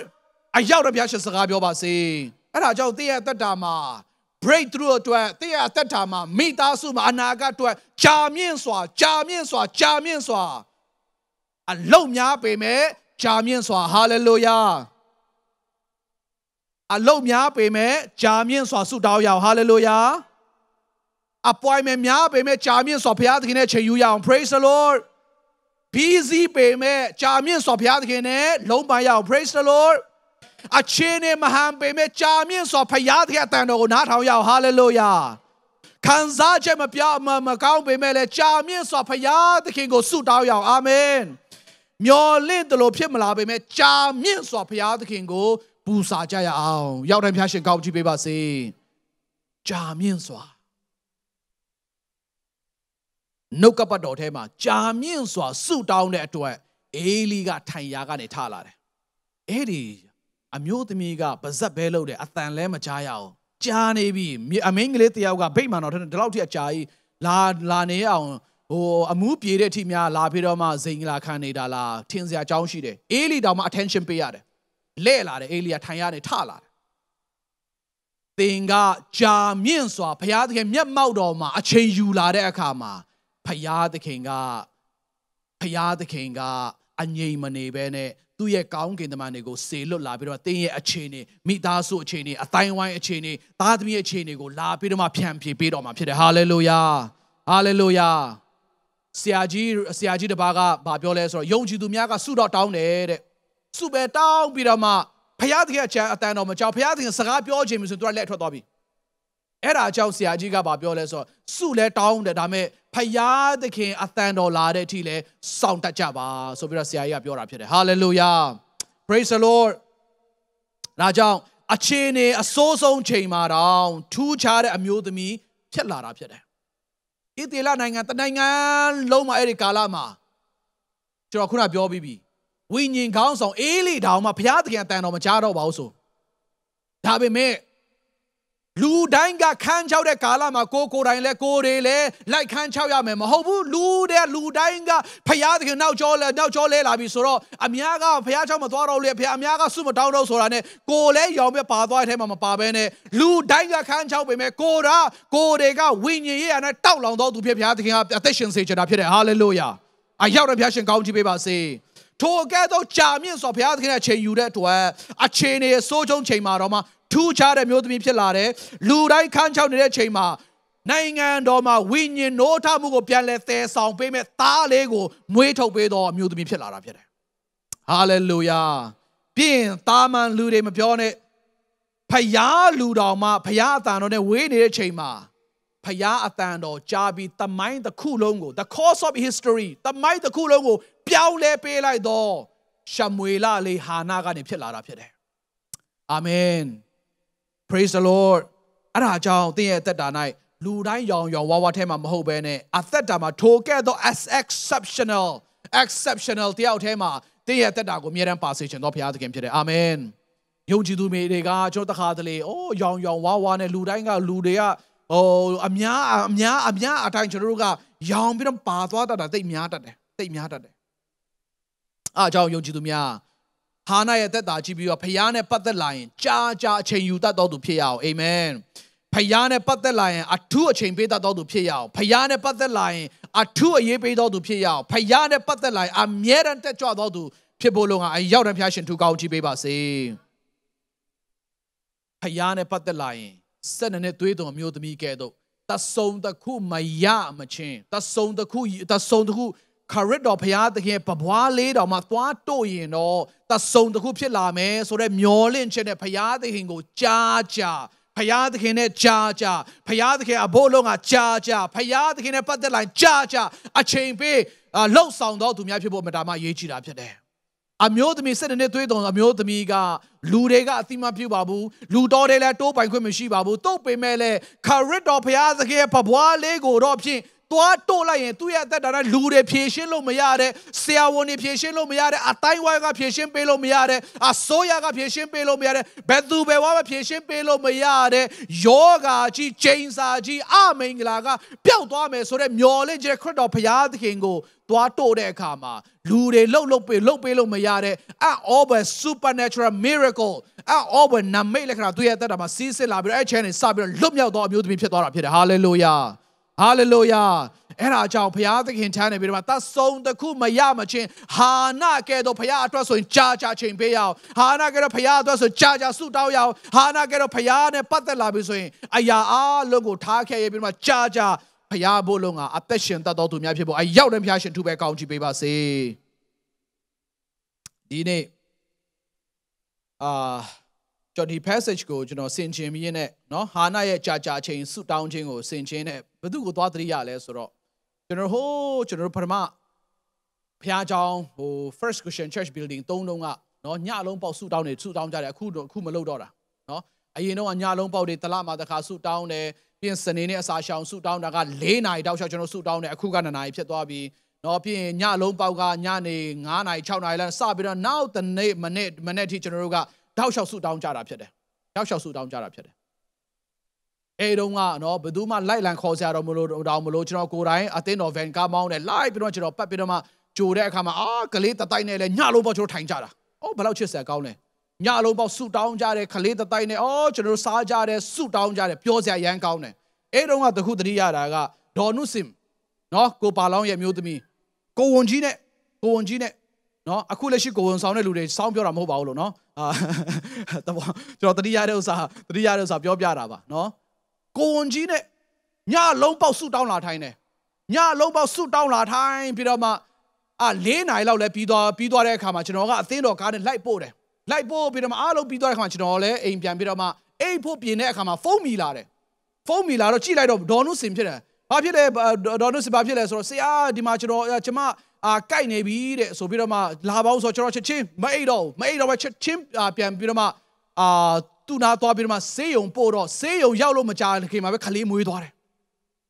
အရောက်တော့ဘုရားရှင်စကားပြောပါစေအဲ့ဒါကြောင့်တင်းရဲ့အသက်တာမှာ break through အတွက်တင်းရဲ့အသက်တာမှာမိသားစုမှာအနာဂတ်အတွက်ကြာမြင့်စွာ ကြာမြင့်စွာကြာမြင့်စွာအလုံများပေမဲ့ကြာမြင့်စွာ hallelujah အလုံများပေမဲ့ကြာမြင့်စွာဆုတောင်းရအောင် hallelujah appointment များပေမဲ့ကြာမြင့်စွာဘုရားသခင်နဲ့ချိန်ယူရအောင် praise the lord busy ပေမဲ့ကြာမြင့်စွာဘုရားသခင်နဲ့လုံးပန်ရအောင် praise the lord အချင်းနဲ့မဟန်ပေမဲ့ကြာမြင့်စွာဖရာသခင်အတန်တော်ကိုနားထောင်ရအောင်ဟာလေလုယာခံစားချက်မပြောင်းမမကောင်းပေမဲ့လည်းကြာမြင့်စွာဖရာသခင်ကိုဆုတောင်းရအောင်အာမင်မျော်လင့်တယ်လို့ဖြစ်မလာပေမဲ့ကြာမြင့်စွာဖရာသခင်ကိုပူဇော်ကြရအောင် ရောက်တိုင်းဖျားရှင်ကောင်းချီးပေးပါစေကြာမြင့်စွာနှုတ်ကပတ်တော်ထဲမှာကြာမြင့်စွာဆုတောင်းတဲ့အတွက်အေလီကထိုင်ရာကနေထလာတယ်။အဲဒီအမျိုးသမီးကပါဇက်ပဲလုပ်တယ်အတန်လဲမကြားရအောင်ကြားနေပြီအမင်းကလေးတယောက်ကဗိတ်မှန်တော်ထက်ဒီလောက်ထိအကြာကြီးလာလာနေအောင်ဟိုအမှုပြေတဲ့အထိများလာပြီးတော့မှဇိန်လာခံနေတာလားထင်စရာအကြောင်းရှိတယ်အေလီတောင်မှ attention ပေးရတယ်လဲ့လာတယ်အေလီယာထိုင်ရတယ်ထလာတယ်သင်ကကြာမြင့်စွာဘုရားသခင်မျက်မှောက်တော်မှာအချိန်ယူလာတဲ့အခါမှာဘုရားသခင်ကဘုရားသခင်ကအငြိမ်မနေဘဲနဲ့သူ့ရဲ့ကောင်းကင်တမန်တွေကိုစေလွတ်လာပြီးတော့တင်းရဲ့အခြေအနေမိသားစုအခြေအနေအတိုင်းဝိုင်းအခြေအနေသားသမီးအခြေအနေကိုလာပြီးတော့မှဖြန့်ဖြေပေးတော်မှာဖြစ်တယ်ဟာလေလုယာဟာလေလုယာဆရာကြီးဆရာကြီးတပါးကဘာပြောလဲဆိုတော့ယုံကြည်သူများကဆုတော်တောင်းတယ်တဲ့ဆုပဲတောင်းပြီးတော့မှဖရာသခင်အချမ်းအတန်တော်မကြောက်ဖရာသခင်စကားပြောခြင်းမျိုးဆိုသူကလက်ထွက်သွားပြီအဲ့ဒါကြောင့်ဆရာကြီးကပြောလဲဆိုတော့စုလဲတောင်းတယ်ဒါမဲ့ဖယားသခင်အသံတော်လာတဲ့အထိလဲစောင့်တတ်ကြပါဆိုပြီးတော့ဆရာကြီးကပြောတာဖြစ်တယ် hallelujah praise the lord ဒါကြောင့်အခြေအနေအစိုးဆုံးချိန်မှာတောင်ထူးခြားတဲ့အမျိုးသမီးဖြစ်လာတာဖြစ်တယ်။ဣသေလနိုင်ငံတနိုင်ငံလုံးမှာအဲ့ဒီကာလမှာကျွန်တော်ခုနပြောပြီးပြီဝိညာဉ်ကောင်းဆောင်အေးလီတောင်မှဘုရားသခင်အတန်တော်မကြားတော့ပါဘူးဆို။ဒါပေမဲ့လူတိုင်းကခန်းချောက်တဲ့ကာလမှာကိုကိုတိုင်းလဲကိုတွေလဲလိုက်ခန်းချောက်ရမယ်မဟုတ်ဘူးလူတဲ့လူတိုင်းကဖျားသခင်နောက်ကျော်လဲနောက်ကျော်လဲလာပြီဆိုတော့အများကဖျားချောက်မသွားတော့လေဖျားအများကစွမတောင်းတော့ဆိုတာနဲ့ကိုလဲရောင်ပဲပါသွားတဲ့ထဲမှာမပါဘဲနဲ့လူတိုင်းကခန်းချောက်ပေမဲ့ကိုရာကိုတွေကဝိညာဉ်ရေးရနဲ့တောက်လောင်တော့သူဖြစ်ဖျားသခင်ကအသက်ရှင်စေချင်တာဖြစ်တယ်ဟာလေလုယာအရောက်တဲ့ဖျားရှင်ကောင်းချီးပေးပါစေ။ထိုကဲ့သို့ကြာမြင့်စွာဘုရားသခင်ရဲ့အချိန်ယူတဲ့အတွက်အခြေအနေစိုးချုံချိန်မှာတော့မှထူးခြားတဲ့မျိုးသမီးဖြစ်လာတယ်လူတိုင်းခန်းချောက်နေတဲ့ချိန်မှာနိုင်ငံတော်မှာဝိညာဉ်နိုးထမှုကိုပြန်လဲသယ်ဆောင်ပေးမဲ့သားလေးကိုနှွေးထုတ်ပေးတော်အမျိုးသမီးဖြစ်လာတာဖြစ်တယ်ဟာလေလုယာပြင်သားမန်လူတွေမပြောနဲ့ဖယားလူတော်မှာဖယားအတန်တော်နဲ့ဝေးနေတဲ့ချိန်မှာဖယားအတန်တော်ကြားပြီးတမိုင်းတစ်ခုလုံးကို the course of history တမိုင်းတစ်ခုလုံးကိုပြောင်းလဲပေးလိုက်သောရှမွေလလေဟာနာကနေဖြစ်လာတာဖြစ်တယ်။အာမင် Praise the Lord အဲ့ဒါကြောင့်သင်ရဲ့အသက်တာ၌လူတိုင်းရောင်ရောင်ဝါးဝါးထဲမှာမဟုတ်ဘဲနဲ့အသက်တာမှာထိုကဲ့သော as exceptional exceptional တယောက်ထဲမှာသင်ရဲ့အသက်တာကိုအမြဲတမ်းပါစေချင်သောဘုရားသခင်ဖြစ်တယ်။အာမင်။ယုံကြည်သူတွေကကျွန်တော်တခါတလေအိုးရောင်ရောင်ဝါးဝါးနဲ့လူတိုင်းကလူတွေကဟိုအများအများအများအတိုင်းကျွန်တော်တို့ကရောင်ပြီးတော့ပါသွားတတ်တာသိပ်များတတ်တယ်။သိပ်များတတ်တယ်အားကြောင့်ယုံကြည်သူများဟာနာရဲ့သက်တာကြည့်ပြီးတော့ဖခင်နဲ့ပတ်သက်လာရင်ကြာကြာအချိန်ယူတတ်တော်သူဖြစ်ရအောင်အာမင်ဖခင်နဲ့ပတ်သက်လာရင်အထူးအချိန်ပေးတတ်တော်သူဖြစ်ရအောင်ဖခင်နဲ့ပတ်သက်လာရင်အထူးအရေးပေးတော်သူဖြစ်ရအောင်ဖခင်နဲ့ပတ်သက်လာရင်အမြဲတမ်းတက်ကြွတော်သူဖြစ်ဖို့လုံအောင်ရောက်တဲ့ဖခင်ရှင်ထူကောင်းကြည့်ပေးပါစေဖခင်နဲ့ပတ်သက်လာရင်ဆက်နေတဲ့သွေးတော်မျိုးသမီးကဲ့သို့တဆုံတစ်ခုမရမချင်းတဆုံတစ်ခုတဆုံတစ်ခုခရစ်တော်ဘုရားသခင်ပပွားလေးတော်မှာသွားတို့ရင်တော့သဆုံတစ်ခုဖြစ်လာမယ်ဆိုတော့မျောလင့်ချက်နဲ့ဘုရားသခင်ကိုကြားကြားဖယားသခင်နဲ့ကြာကြာဖယားသခင်အဖို့လုံးကကြာကြာဖယားသခင်နဲ့ပတ်သက်လိုက်ကြာကြာအချိန်ပေးလှုပ်ဆောင်တော်သူများဖြစ်ဖို့မတားမရေးကြည်တာဖြစ်တယ်။အမျိုးသမီး၁၇နှစ်သွေးတုံအမျိုးသမီးကလူတွေကအသိမပြုပါဘူးလူတော်တွေလည်းတိုးပိုင်ခွင့်မရှိပါဘူးတို့ပေမဲ့လည်းခရစ်တော်ဖယားသခင်ရဲ့ပပွားလေးကိုတော့ဖြင့်သွားတို့လိုက်ရင်သူ့ရဲ့အသက်တာနဲ့လူတွေဖြည့်ရှင်းလို့မရတဲ့ဆရာဝန်တွေဖြည့်ရှင်းလို့မရတဲ့အတိုင်းဝိုင်းကဖြည့်ရှင်းပေးလို့မရတဲ့အစိုးရကဖြည့်ရှင်းပေးလို့မရတဲ့ဘယ်သူဘယ်ဝါမှဖြည့်ရှင်းပေးလို့မရတဲ့ယောဂါကြီးချိန်စာကြီးအမင်္ဂလာကပျောက်သွားမယ်ဆိုတဲ့မျော်လင့်ခြင်းခရစ်တော်ဘုရားသခင်ကို သွားတို့တဲ့အခါမှာလူတွေလှုပ်လှုပ်ပေးလှုပ်ပေးလို့မရတဲ့အအောဘယ် supernatural miracle အအောဘယ်နာမိတ်လက္ခဏာသူရဲ့အသက်တာမှာစီးစစ်လာပြီးတော့အဲ့ chain နဲ့စပြီးတော့လွတ်မြောက်သောအမျိုးသမီးဖြစ်သွားတာဖြစ်တယ် hallelujah ဟာလေလုယာအဲ့ဒါကြောင့်ဘုရားသခင်ထမ်းနေပြီးတော့သတ်ဆုံးတစ်ခုမရမချင်းဟာနာကဲတော့ဘုရားအတွက်ဆိုရင်ကြာကြာချိန်ပေးရအောင်ဟာနာကဲတော့ဘုရားအတွက်ဆိုကြာကြာဆုတောင်းရအောင်ဟာနာကဲတော့ဘုရားနဲ့ပတ်သက်လာပြီဆိုရင်အရာအားလုံးကိုထားခဲ့ရပြီးတော့ကြာကြာဘုရားဘုလုံးကအသက်ရှင်တတ်တော်သူများဖြစ်ဖို့အရောက်တဲ့ဘုရားရှင်သူပဲကောင်းချီးပေးပါစေဒီနေ့အာကျွန်တော်ဒီ passage ကိုကျွန်တော်ဆင်ခြင်ပြီးရင်းနဲ့เนาะဟာနာရဲ့ကြာကြာချင်းဆူတောင်းခြင်းကိုဆင်ခြင်နဲ့ဘု து ကိုသွားသတိရလဲဆိုတော့ကျွန်တော်ဟိုးကျွန်တော်ပထမဖျားကြောင်းဟို first christian church building တုံးတုံးကเนาะညလုံးပေါက်ဆူတောင်းနေဆူတောင်းကြတယ်အခုတော့အခုမလုပ်တော့တာเนาะအရင်တော့ညလုံးပေါက်တွေတလမှာတစ်ခါဆူတောင်းတယ်ပြင်စနေနေ့အစာရှောင်ဆူတောင်းတာက၄နာရီတောက်လျှောက်ကျွန်တော်ဆူတောင်းတယ်အခုက9နာရီဖြစ်သွားပြီเนาะပြင်ညလုံးပေါက်ကညနေ9နာရီ6နာရီလောက်စပြီးတော့နောက်တစ်နေ့မနေ့မနေ့ထိကျွန်တော်တို့ကတောက်လျှောက်ဆုတောင်းကြတာဖြစ်တယ်တောက်လျှောက်ဆုတောင်းကြတာဖြစ်တယ်အဲတုန်းကနော်ဘယ်သူမှလိုက်လံခေါ်စရာတော့မလိုတော့မလို့ကျွန်တော်ကိုယ်တိုင်အသင်းတော်ဗန်ကာမောင်းနဲ့လိုက်ပြီးတော့ကျွန်တော်ပတ်ပြီးတော့မှကြိုတဲ့အခါမှာအာကလေးတတိုက်နဲ့လဲညလုံးပေါ့ကျွန်တော်ထိုင်ကြတာအော်ဘယ်လောက်ချစ်စရာကောင်းလဲညလုံးပေါ့ဆူတောင်းကြတယ်ကလေးတတိုက်နဲ့အော်ကျွန်တော်စားကြတယ်ဆူတောင်းကြတယ်ပြောစရာရမ်းကောင်းတယ်အဲတုန်းကတခုတတိယတာကဒေါ်နုစင်နော်ကိုပါလောင်းရဲ့မျိုးသမီးကိုဝန်ကြီးနဲ့ကိုဝန်ကြီးနဲ့နော်အခုလက်ရှိကိုဝန်ဆောင်တဲ့လူတွေစောင်းပြောတာမဟုတ်ပါဘူးလို့နော်အာကျွန်တော်တတိယတဲ့ဥစ္စာတတိယတဲ့ဥစ္စာပြောပြတာပါနော်ကိုဝန်ကြီးနဲ့ညလုံးပေါက်ဆုတောင်းလာထိုင်တယ်ညလုံးပေါက်ဆုတောင်းလာထိုင်ပြီးတော့မှအာ၄နာရီလောက်လဲပြီးသွားပြီးသွားတဲ့အခါမှာကျွန်တော်ကအသင်းတော်ကားနဲ့လိုက်ပို့တယ်လိုက်ပို့ပြီးတော့မှအားလုံးပြီးသွားတဲ့အခါမှာကျွန်တော်လည်းအိမ်ပြန်ပြီးတော့မှအိမ်ဖို့ပြင်တဲ့အခါမှာဖုန်းမီလာတယ်ဖုန်းမီလာတော့ကြည့်လိုက်တော့ဒေါ်နုစင်ဖြစ်တယ်ဘာဖြစ်လဲဒေါ်နုစင်ဘာဖြစ်လဲဆိုတော့ဆရာဒီမှာကျွန်တော်ကျမအာကြိုက်နေပြီတဲ့ဆိုပြီးတော့မှလာပါဦးဆိုကျွန်တော်ချက်ချင်းမအိတ်တော့မအိတ်တော့ပဲချက်ချင်းပြန်ပြီးတော့မှအာသူ့နာသွားပြီးတော့မှဆေးရုံပို့တော့ဆေးရုံရောက်လို့မကြာခင်မှာပဲခလေးမွေးသွားတယ်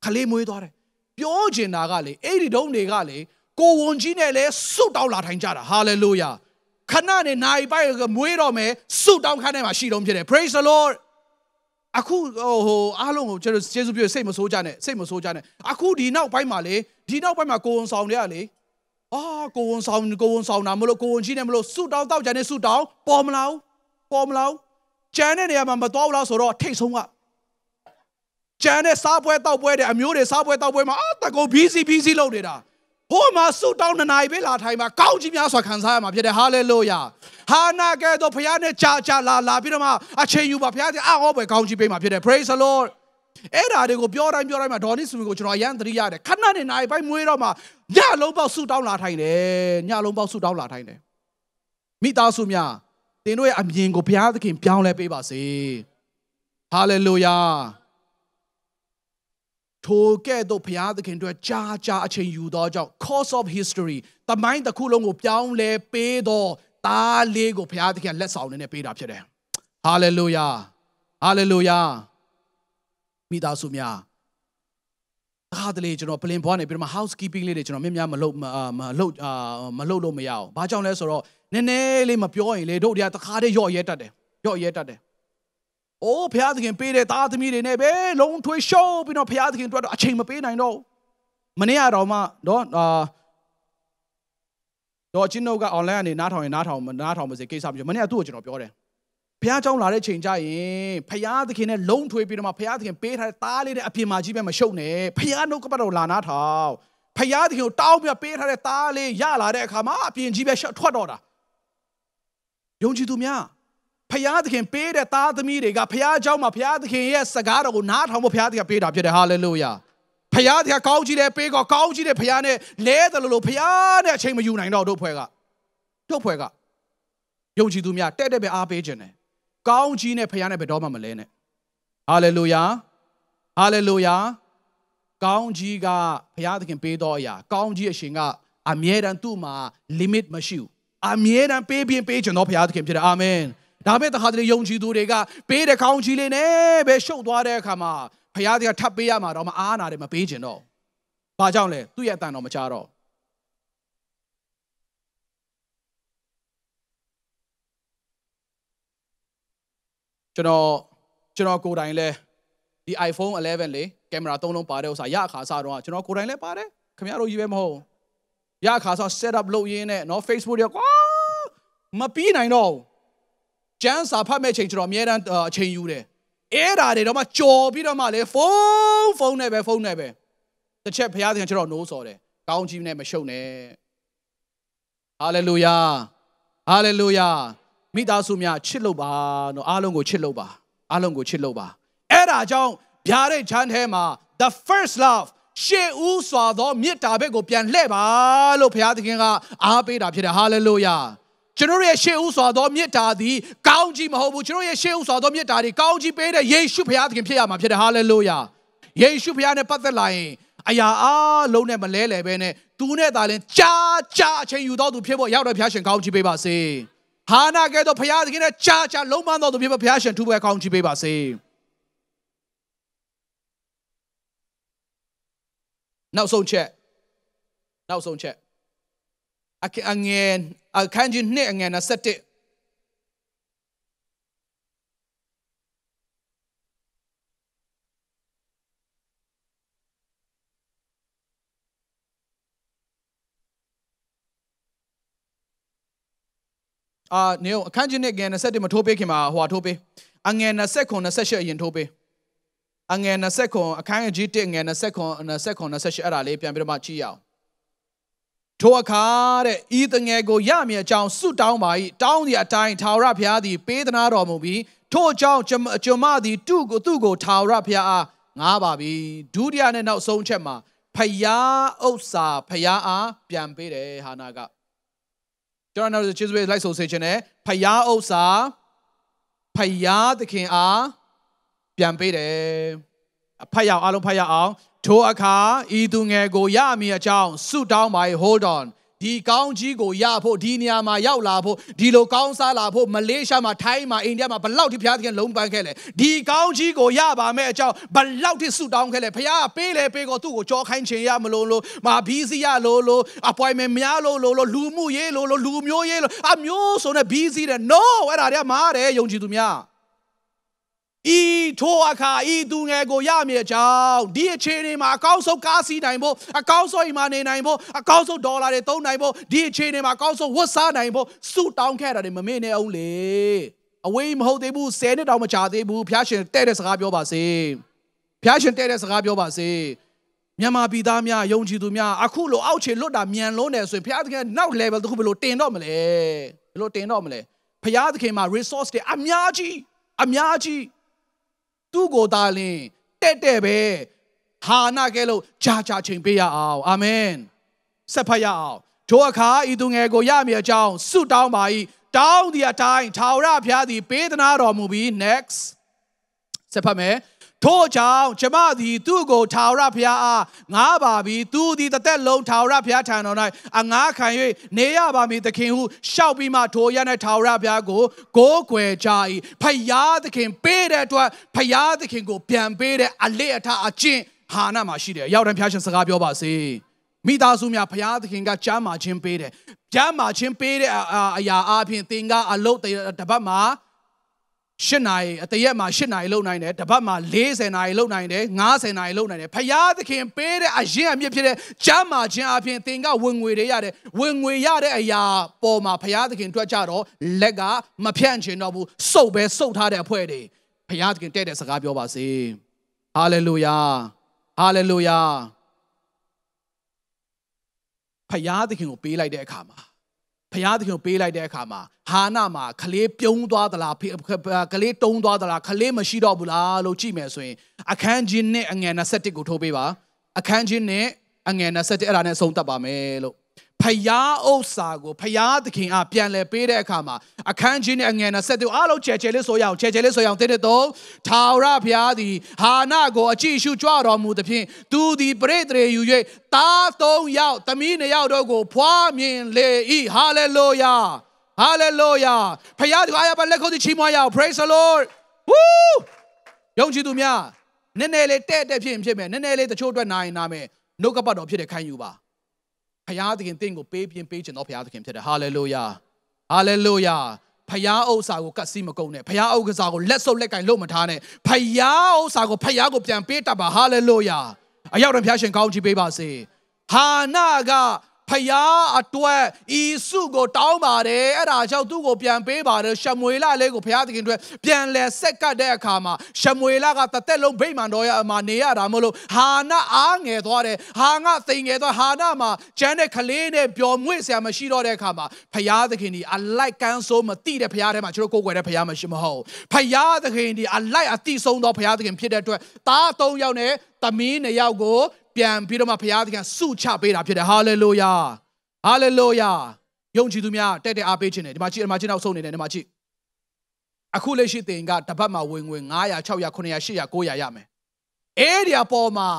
ခလေးမွေးသွားတယ်ပြောကျင်တာကလေအဲ့ဒီတုံးတွေကလေကိုဝန်ကြီးနဲ့လဲဆုတောင်းလာထိုင်ကြတာဟာလေလုယာခဏနဲ့နိုင်ပိုက်ကမွေးတော့မယ်ဆုတောင်းခန်းထဲမှာရှိတော့ဖြစ်တယ် praise the lord အခုဟိုအားလုံးကိုကျွန်တော်ယေရှုပြည့်စိတ်မဆိုးကြနဲ့စိတ်မဆိုးကြနဲ့အခုဒီနောက်ပိုင်းမှာလေဒီနောက်ပိုင်းမှာကိုဝန်ဆောင်တွေကလေအာကိုဝန်ဆောင်ကိုဝန်ဆောင်တာမလို့ကိုဝန်ကြီးနေမလို့ဆူတောင်းတောက်ကြနေဆူတောင်းပေါ်မလားပေါ်မလားကျန်တဲ့နေရာမှာမတော်ဘူးလားဆိုတော့ထိတ်ဆုံးကကျန်တဲ့စားပွဲတောက်ပွဲတဲ့အမျိုးတွေစားပွဲတောက်ပွဲမှာအာတကုံဘီစီဘီစီလုပ်နေတာဟိုမှာဆူတောင်းနေနိုင်ပဲလာထိုင်မှာကောင်းကြီးများစွာခံစားရမှာဖြစ်တယ်ဟာလေလုယာဟာနာကဲတော့ဘုရားနဲ့ကြာကြာလာလာပြီးတော့မှအချိန်ယူပါဘုရားရှင်အော်ဘယ်ကောင်းကြီးပေးမှာဖြစ်တယ် praise the lord အဲ့ဒါတွေကိုပြောတိုင်းပြောတိုင်းမှာဒေါ်နိစုကိုကျွန်တော်အရန်သတိရတယ်ခဏနဲ့နိုင်ပိုင်းမွေးတော့မှညလုံးပေါက်ဆူတောင်းလာထိုင်တယ်ညလုံးပေါက်ဆူတောင်းလာထိုင်တယ်မိသားစုများသင်တို့ရဲ့အမြင်ကိုဘုရားသခင်ပြောင်းလဲပေးပါစေဟာလေလုယာထိုကဲ့သို့ဘုရားသခင်တို့ကြာကြာအချိန်ယူသောကြောင့် course of history တမိုင်းတစ်ခုလုံးကိုပြောင်းလဲပေးသောသားလေးကိုဘုရားသခင်လက်ဆောင်နေနဲ့ပေးတာဖြစ်တယ် hallelujah hallelujah မိသားစုများတခါတလေကျွန်တော်ပလင်ဘွားနေပြီးတော့ housekeeping လေးတွေကျွန်တော်မြင်များမလုပ်မလုပ်မလုပ်လို့မရအောင်ဘာကြောင့်လဲဆိုတော့နည်းနည်းလေးမပြောရင်လေတို့တရားတခါတည်းရော့ရဲတတ်တယ်ရော့ရဲတတ်တယ်အိုးဖျားသခင်ပေးတဲ့သားသမီးတွေနဲ့ပဲလုံးထွေးရှုံးပြီးတော့ဖျားသခင်တွေ့တော့အချိန်မပေးနိုင်တော့မနေ့ကတော့မှတော့အာတော့ချင်းတို့က online ကနေနားထောင်ရင်နားထောင်နားထောင်မစေကိစ္စမရှိဘူးမနေ့ကသူ့ကိုကျွန်တော်ပြောတယ်ဘုရားเจ้าလာတဲ့ချိန်ကျရင်ဘုရားသခင်နဲ့လုံထွေးပြီးတော့မှဘုရားသခင်ပေးထားတဲ့သားလေးနဲ့အပြင်မှာကြီးပဲမရှုပ်နဲ့ဘုရားနှုတ်ကပတ်တော်လာနာထောက်ဘုရားသခင်ကိုတောင်းပြပေးထားတဲ့သားလေးရလာတဲ့အခါမှာအပြင်ကြီးပဲထွက်တော့တာယုံကြည်သူများဖျားသခင်ပေးတဲ့သားသမီးတွေကဖျားเจ้าမှာဖျားသခင်ရဲ့စကားတော်ကိုနားထောင်ဖို့ဖျားသခင်ပေးတာဖြစ်တယ်ဟာလေလုယာဖျားသခင်ကောင်းကြီးတယ်ပေးကောကောင်းကြီးတယ်ဖျားနဲ့လဲတယ်လို့လို့ဖျားနဲ့အချိန်မယူနိုင်တော့တို့ဖွဲ့ကတို့ဖွဲ့ကယုံကြည်သူများတဲ့တဲ့ပဲအားပေးခြင်းတယ်ကောင်းကြီးနဲ့ဖခင်နဲ့ဘယ်တော့မှမလဲနဲ့ဟာလေလုယာဟာလေလုယာကောင်းကြီးကဖခင်သခင်ပေးတော်အရာ ကောင်းကြီးအရှင်ကအမြဲတမ်းသူ့မှာ limit မရှိဘူးအမြဲတမ်းပေးပြင်းပေးခြင်းတော်ဖခင်သခင်ဖြစ်တယ်အာမင်ဒါပေမဲ့တခါတလေယုံကြည်သူတွေကပေးတဲ့ကောင်းကြီးလေးနဲ့ပဲရှုပ်သွားတဲ့အခါမှာဖခင်ကထပ်ပေးရမှာတော့မအားနာတယ်မပေးခြင်းတော့ဘာကြောင့်လဲသူ့ရဲ့အတန်တော့မချတော့ကျွန်တော်ကျွန်တော်ကိုယ်တိုင်လဲဒီ iPhone 11လေကင်မရာ၃လုံးပါတဲ့ဥစ္စာရအခါစတော့ကျွန်တော်ကိုယ်တိုင်လဲပါတယ်ခင်ဗျားတို့ကြီးပဲမဟုတ်ရအခါစ set up လုပ်ရင်းနဲ့เนาะ Facebook တွေကွာမပြီးနိုင်တော့ဘူးကျန်းစာဖတ်မဲ့ချိန်ကျွန်တော်အများအားအချိန်ယူတယ်အဲ့ဒါတွေတော့မှကြော်ပြီးတော့မှလေဖုန်းဖုန်းနဲ့ပဲဖုန်းနဲ့ပဲတစ်ချက်ဘုရားသခင်ကျွန်တော်နိုးစော်တယ်ကောင်းကြီးနဲ့မရှုပ်နဲ့ဟာလေလုယာဟာလေလုယာမိသားစုများချစ်လို့ပါနော်အားလုံးကိုချစ်လို့ပါအားလုံးကိုချစ်လို့ပါအဲ့ဒါကြောင့်ဗျာတဲ့ချမ်းထဲမှာ the first love ရှေးဦးစွာသောမေတ္တာဘက်ကိုပြန်လှည့်ပါလို့ဘုရားသခင်ကအားပေးတာဖြစ်တယ် hallelujah ကျွန်တော်ရဲ့ရှေးဥစွာသောမေတ္တာသည်ကောင်းကြီးမဟုတ်ဘူးကျွန်တော်ရဲ့ရှေးဥစွာသောမေတ္တာတွေကောင်းကြီးပေးတဲ့ယေရှုဘုရားသခင်ဖြစ်ရမှာဖြစ်တယ်ဟာလေလုယာယေရှုဘုရားနဲ့ပတ်သက်လာရင်အရာအားလုံးနဲ့မလဲလဲပဲနဲ့သူနဲ့သာလင်ကြာကြာအချိန်ယူတော့သူဖြစ်ဖို့ရောက်တဲ့ဘုရားရှင်ကောင်းကြီးပေးပါစေ။ဟာနာကဲ့သို့ဖရာသခင်နဲ့ကြာကြာလုံးမသောသူဖြစ်ပါဖရာရှင်ထူပွဲကောင်းချီးပေးပါစေနောက်ဆုံးချက်နောက်ဆုံးချက်အခန်းငယ်အခန်းကြီး2အငယ်27အာနေအောင်အခန်းကြီးနဲ့ငယ်27မထိုးပေးခင်မှာဟိုဟာထိုးပေးအငယ်29 28အရင်ထိုးပေးအငယ်29အခန်းကြီး1ငယ်29 29 28အဲ့ဒါလေးပြန်ပြီးတော့မှကြည့်ရအောင်ထိုအခါတဲ့ဤတငယ်ကိုရမည်အကြောင်းဆုတောင်းပါ၏တောင်းသည့်အတိုင်းထာဝရဘုရားသည်ပေးသနာတော်မူပြီးထိုအကြောင်းကျွန်မသည်သူ့ကိုသူ့ကိုထာဝရဘုရားအားငားပါပြီဒုတိယနဲ့နောက်ဆုံးချက်မှာဖျားဥစ္စာဖျားအားပြန်ပေးတယ်ဟာနာကကျွန်တော်တို့ယေရှုပဲလိုက်ဆိုစေခြင်းနဲ့ဖျားဥစ္စာဖျားသခင်အားပြန်ပေးတယ်အဖတ်ရအောင်အလုံးဖတ်ရအောင်ထိုအခါဤသူငယ်ကိုရမည်အကြောင်းဆုတောင်းပါ hold on ဒီကောင်းကြီးကိုရဖို့ဒီနေရာမှာရောက်လာဖို့ဒီလိုကောင်းစားလာဖို့မလေးရှားမှာထိုင်းမှာအိန္ဒိယမှာဘလောက်ထိဘုရားသခင်လုံးပန်းခဲ့လဲဒီကောင်းကြီးကိုရပါမယ့်အကြောင်းဘလောက်ထိဆုတောင်းခဲ့လဲဘုရားကပေးလေပေးကိုသူ့ကိုကြောခိုင်းခြင်းရမလို့လို့မာဘီစီရလို့လို့ appointment များလို့လို့လို့လူမှုရေးလို့လို့လူမျိုးရေးလို့အမျိုးစုံနဲ့ဘီစီတဲ့ no အဲ့ဒါတွေကမားတယ်ယုံကြည်သူများဤထိုအခါဤသူငယ်ကိုရမည်အကြောင်းဒီအခြေအနေမှာအကောင်းဆုံးကားစီးနိုင်ဖို့အကောင်းဆုံးအိမ်မှာနေနိုင်ဖို့အကောင်းဆုံးဒေါ်လာတွေသုံးနိုင်ဖို့ဒီအခြေအနေမှာအကောင်းဆုံးဝတ်စားနိုင်ဖို့စုတောင်းခဲ့တာတွေမမေ့နဲ့အောင်လေအဝေးမဟုတ်သေးဘူး၁၀နှစ်တောင်မကြာသေးဘူးဖျားရှင်တဲ့တဲ့စကားပြောပါစေဖျားရှင်တဲ့တဲ့စကားပြောပါစေမြန်မာပြည်သားများယုံကြည်သူများအခုလိုအောက်ခြေလွတ်တာမြန်လုံးတယ်ဆိုရင်ဖျားသခင်နောက် level တစ်ခုဘယ်လိုတင်တော့မလဲဘယ်လိုတင်တော့မလဲဖျားသခင်မှာ resource တွေအများကြီးအများကြီးသူ့ကိုယ်သာလင်တဲ့တဲ့ပဲဟာနာကဲလို့ဂျာဂျာချိန်ပေးရအောင်အာမင်ဆက်ဖတ်ရအောင်ထိုအခါဤသူငယ်ကိုရမည်အကြောင်းဆုတောင်းပါ၏တောင်းသည့်အတိုင်းထာဝရဘုရားသည်ပေးသနာတော်မူပြီး next ဆက်ဖတ်မယ်ထို့ကြောင့်ကျမသည်သူ့ကိုထာဝရဘုရားအားငားပါပြီသူသည်တသက်လုံးထာဝရဘုရားထံတော်၌အငားခံ၍နေရပါမည်သခင်ဟုရှောက်ပြီးမှထိုရ၌ထာဝရဘုရားကိုကိုးကွယ်ကြ၏ဖယားသခင်ပေးတဲ့အတွက်ဖယားသခင်ကိုပြန်ပေးတဲ့အလေအထအကျင့်ဟာနာမှာရှိတယ်ရောက်တဲ့ဘုရားရှင်စကားပြောပါစေမိသားစုများဘုရားသခင်ကကြားမှာခြင်းပေးတယ်ကြားမှာခြင်းပေးတဲ့အရာအပြင်သင်ကအလုပ်တပတ်မှာ8နာရီအတရက်မှာ8နာရီလုံနိုင်တယ်တပတ်မှာ40နာရီလုံနိုင်တယ်90နာရီလုံနိုင်တယ်ဖရာသခင်ပေးတဲ့အရင်အမြစ်ဖြစ်တဲ့ကြမ်းမာခြင်းအပြင်သင်ကဝင်ငွေတွေရတယ်ဝင်ငွေရတဲ့အရာပေါ်မှာဖရာသခင်တွေ့ကြတော့လက်ကမဖြန့်ချင်တော့ဘူးစုပ်ပဲစုပ်ထားတဲ့အဖွဲတွေဖရာသခင်တဲ့တဲ့စကားပြောပါစေဟာလေလုယာဟာလေလုယာဖရာသခင်ကိုပေးလိုက်တဲ့အခါမှာဖရာသခင်ပေးလိုက်တဲ့အခါမှာဟာနာမှာကလေးပြုံးသွားသလားကလေးတုံးသွားသလားကလေးမရှိတော့ဘူးလားလို့ကြည့်မယ်ဆိုရင်အခန်းကြီးနဲ့အငယ်21ကိုထိုးပေးပါအခန်းကြီးနဲ့အငယ်21အဲ့ဒါနဲ့အဆုံးသတ်ပါမယ်လို့ဖယားဥစ္စာကိုဖယားသခင်အားပြန်လည်ပေးတဲ့အခါမှာအခန်းကြီးနဲ့အငယ်နဲ့ဆက်သူအားလုံးချဲချဲလေးဆိုရအောင်ချဲချဲလေးဆိုရအောင်တင်းတဲ့တော့ထာဝရဘုရားသည်ဟာနာကိုအကြည့်ရှုကြွတော်မူသဖြင့်သူသည်ပရိသေရေယူ၍သားသုံးယောက်သမီးနှစ်ယောက်တို့ကို ဖွားမြင်လေ၏ဟာလေလုယာဟာလေလုယာဖယားဒီအားရပါလက်ခုပ်ချီးမွမ်းရအောင် praise the lord woo ယုံကြည်သူများနည်းနည်းလေးတဲ့တဲ့ဖြစ်ရင်ဖြစ်မယ်နည်းနည်းလေးတချို့အတွက်နိုင်နာမယ်နှုတ်ကပတ်တော်ဖြစ်တဲ့ခံယူပါဖရာသခင်တင့်ကိုပေးပြင်ပေးခြင်းတော့ဖရာသခင်ဖြစ်တယ်ဟာလေလုယာဟာလေလုယာဖရာဥစ္စာကိုကတ်စီမကုန်နဲ့ဖရာဥက္ကစားကိုလက်ဆုပ်လက်ကင်လို့မထားနဲ့ဖရာဥစ္စာကိုဖရာကိုပြန်ပေးတတ်ပါဟာလေလုယာအရောက်တော်ဖရာရှင်ကောင်းချီးပေးပါစေဟာနာကဖယားအတွက်ဤစုကိုတောင်းပါတယ်အဲ့ဒါကြောင့်သူ့ကိုပြန်ပေးပါတယ်ရှမွေလလေးကိုဖယားသခင်အတွက်ပြန်လဲဆက်ကတ်တဲ့အခါမှာရှမွေလကတသက်လုံးဗိမာန်တော်ရမှာနေရတာမဟုတ်လို့ဟာနာအားငယ်သွားတယ်ဟာငါသိငယ်သွားဟာနာမှာကျန်းတဲ့ကလေးနဲ့ပျော်မွေ့ဆရာမရှိတော့တဲ့အခါမှာဖယားသခင်ဒီအလိုက်ကန်းဆိုးမတိတဲ့ဖယားထဲမှာကျွန်တော်ကိုယ်ွယ်တဲ့ဖယားမရှိမဟုတ်ဖယားသခင်ဒီအလိုက်အတိဆုံးသောဖယားသခင်ဖြစ်တဲ့အတွက်တားသုံးယောက်နဲ့သမီးနှစ်ယောက်ကိုပြန်ပြီးတော့မှဘုရားသခင်ဆုချပေးတာဖြစ်တယ်ဟာလေလုယာဟာလေလုယာယုံကြည်သူများတက်တက်အားပေးခြင်းနဲ့ဒီမှာကြည့်ဒီမှာကြည့်နောက်ဆုံးနေတယ်ဒီမှာကြည့်အခုလက်ရှိသင်ကတပတ်မှာဝင်ဝင်900 600 900 800 900ရမယ်အဲ့ဒီအပေါ်မှာ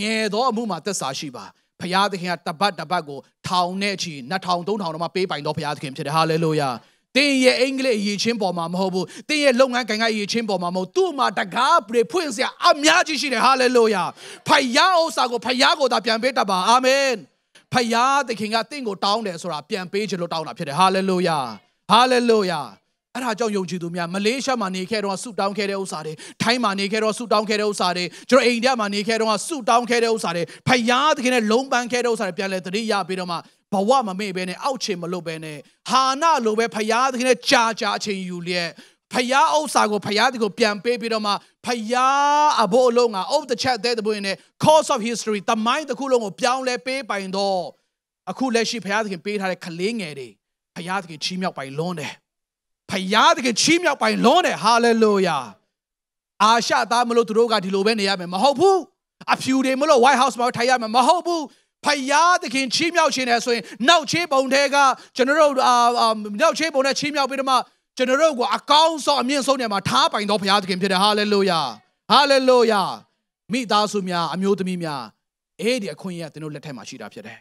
ငယ်သောအမှုမှာသက်စာရှိပါဘုရားသခင်ကတပတ်တပတ်ကိုထောင်နဲ့ချီ2000 3000တော့မှပေးပိုင်တော့ဘုရားသခင်ဖြစ်တယ်ဟာလေလုယာတင်းရဲ့အင်္ဂလိပ်အရေးချင်းပေါ်မှာမဟုတ်ဘူးတင်းရဲ့လုပ်ငန်းကိုင်ကအရေးချင်းပေါ်မှာမဟုတ်သူ့မှာတကားပြေဖွင့်စရာအများကြီးရှိတယ်ဟာလေလုယာဖယားဥစ္စာကိုဖယားကိုသာပြန်ပေးတတ်ပါအာမင်ဖယားသခင်ကတင့်ကိုတောင်းတယ်ဆိုတာပြန်ပေးခြင်းလို့တောင်းတာဖြစ်တယ်ဟာလေလုယာဟာလေလုယာအဲ့ဒါကြောင့်ယုံကြည်သူများမလေးရှားမှာနေခဲ့တော့ဆူတောင်းခဲ့တဲ့ဥစ္စာတွေထိုင်းမှာနေခဲ့တော့ဆူတောင်းခဲ့တဲ့ဥစ္စာတွေကျွန်တော်အိန္ဒိယမှာနေခဲ့တော့ဆူတောင်းခဲ့တဲ့ဥစ္စာတွေဖယားသခင်နဲ့လုံးပန်းခဲ့တဲ့ဥစ္စာတွေပြန်လဲသတိရပြီးတော့မှဘဝမမေ့ဘဲနဲ့အောက်ချင်မလုပ်ဘဲနဲ့ဟာနာလိုပဲဖရာသခင်နဲ့ကြာကြာအချိန်ယူလျက်ဖရာဥစ္စာကို ဖရာဒီကိုပြန်ပေးပြီးတော့မှဖရာအဖို့လုံးကအုပ်တစ်ချက်သေးတဲ့ဘုရင်နဲ့ course of history တမိုင်းတစ်ခုလုံးကိုပြောင်းလဲပေးပိုင်တော့အခုလက်ရှိဖရာသခင်ပေးထားတဲ့ကလေးငယ်တွေဖရာသခင်ချီးမြှောက်ပိုင်လွန်းတယ်ဖရာသခင်ချီးမြှောက်ပိုင်လွန်းတယ် hallelujah အာရှသားမလို့သူတို့ကဒီလိုပဲနေရမယ်မဟုတ်ဘူးအဖြူတွေမလို့ white house မှာထိုင်ရမယ်မဟုတ်ဘူးဖယားသခင်ချီးမြှောက်ခြင်းနဲ့ဆိုရင် နောက်ချေးပုံထဲကကျွန်တော်တို့နောက်ချေးပုံနဲ့ချီးမြှောက်ပြီးတော့မှကျွန်တော်တို့ကိုအကောင်းဆုံးအမြင့်ဆုံးနေရာမှာထားပိုင်သောဖယားသခင်ဖြစ်တယ်ဟာလေလုယာဟာလေလုယာမိသားစုများအမျိုးသမီးများအေးဒီအခွင့်အရေးကသင်တို့လက်ထက်မှာရှိတာဖြစ်တယ်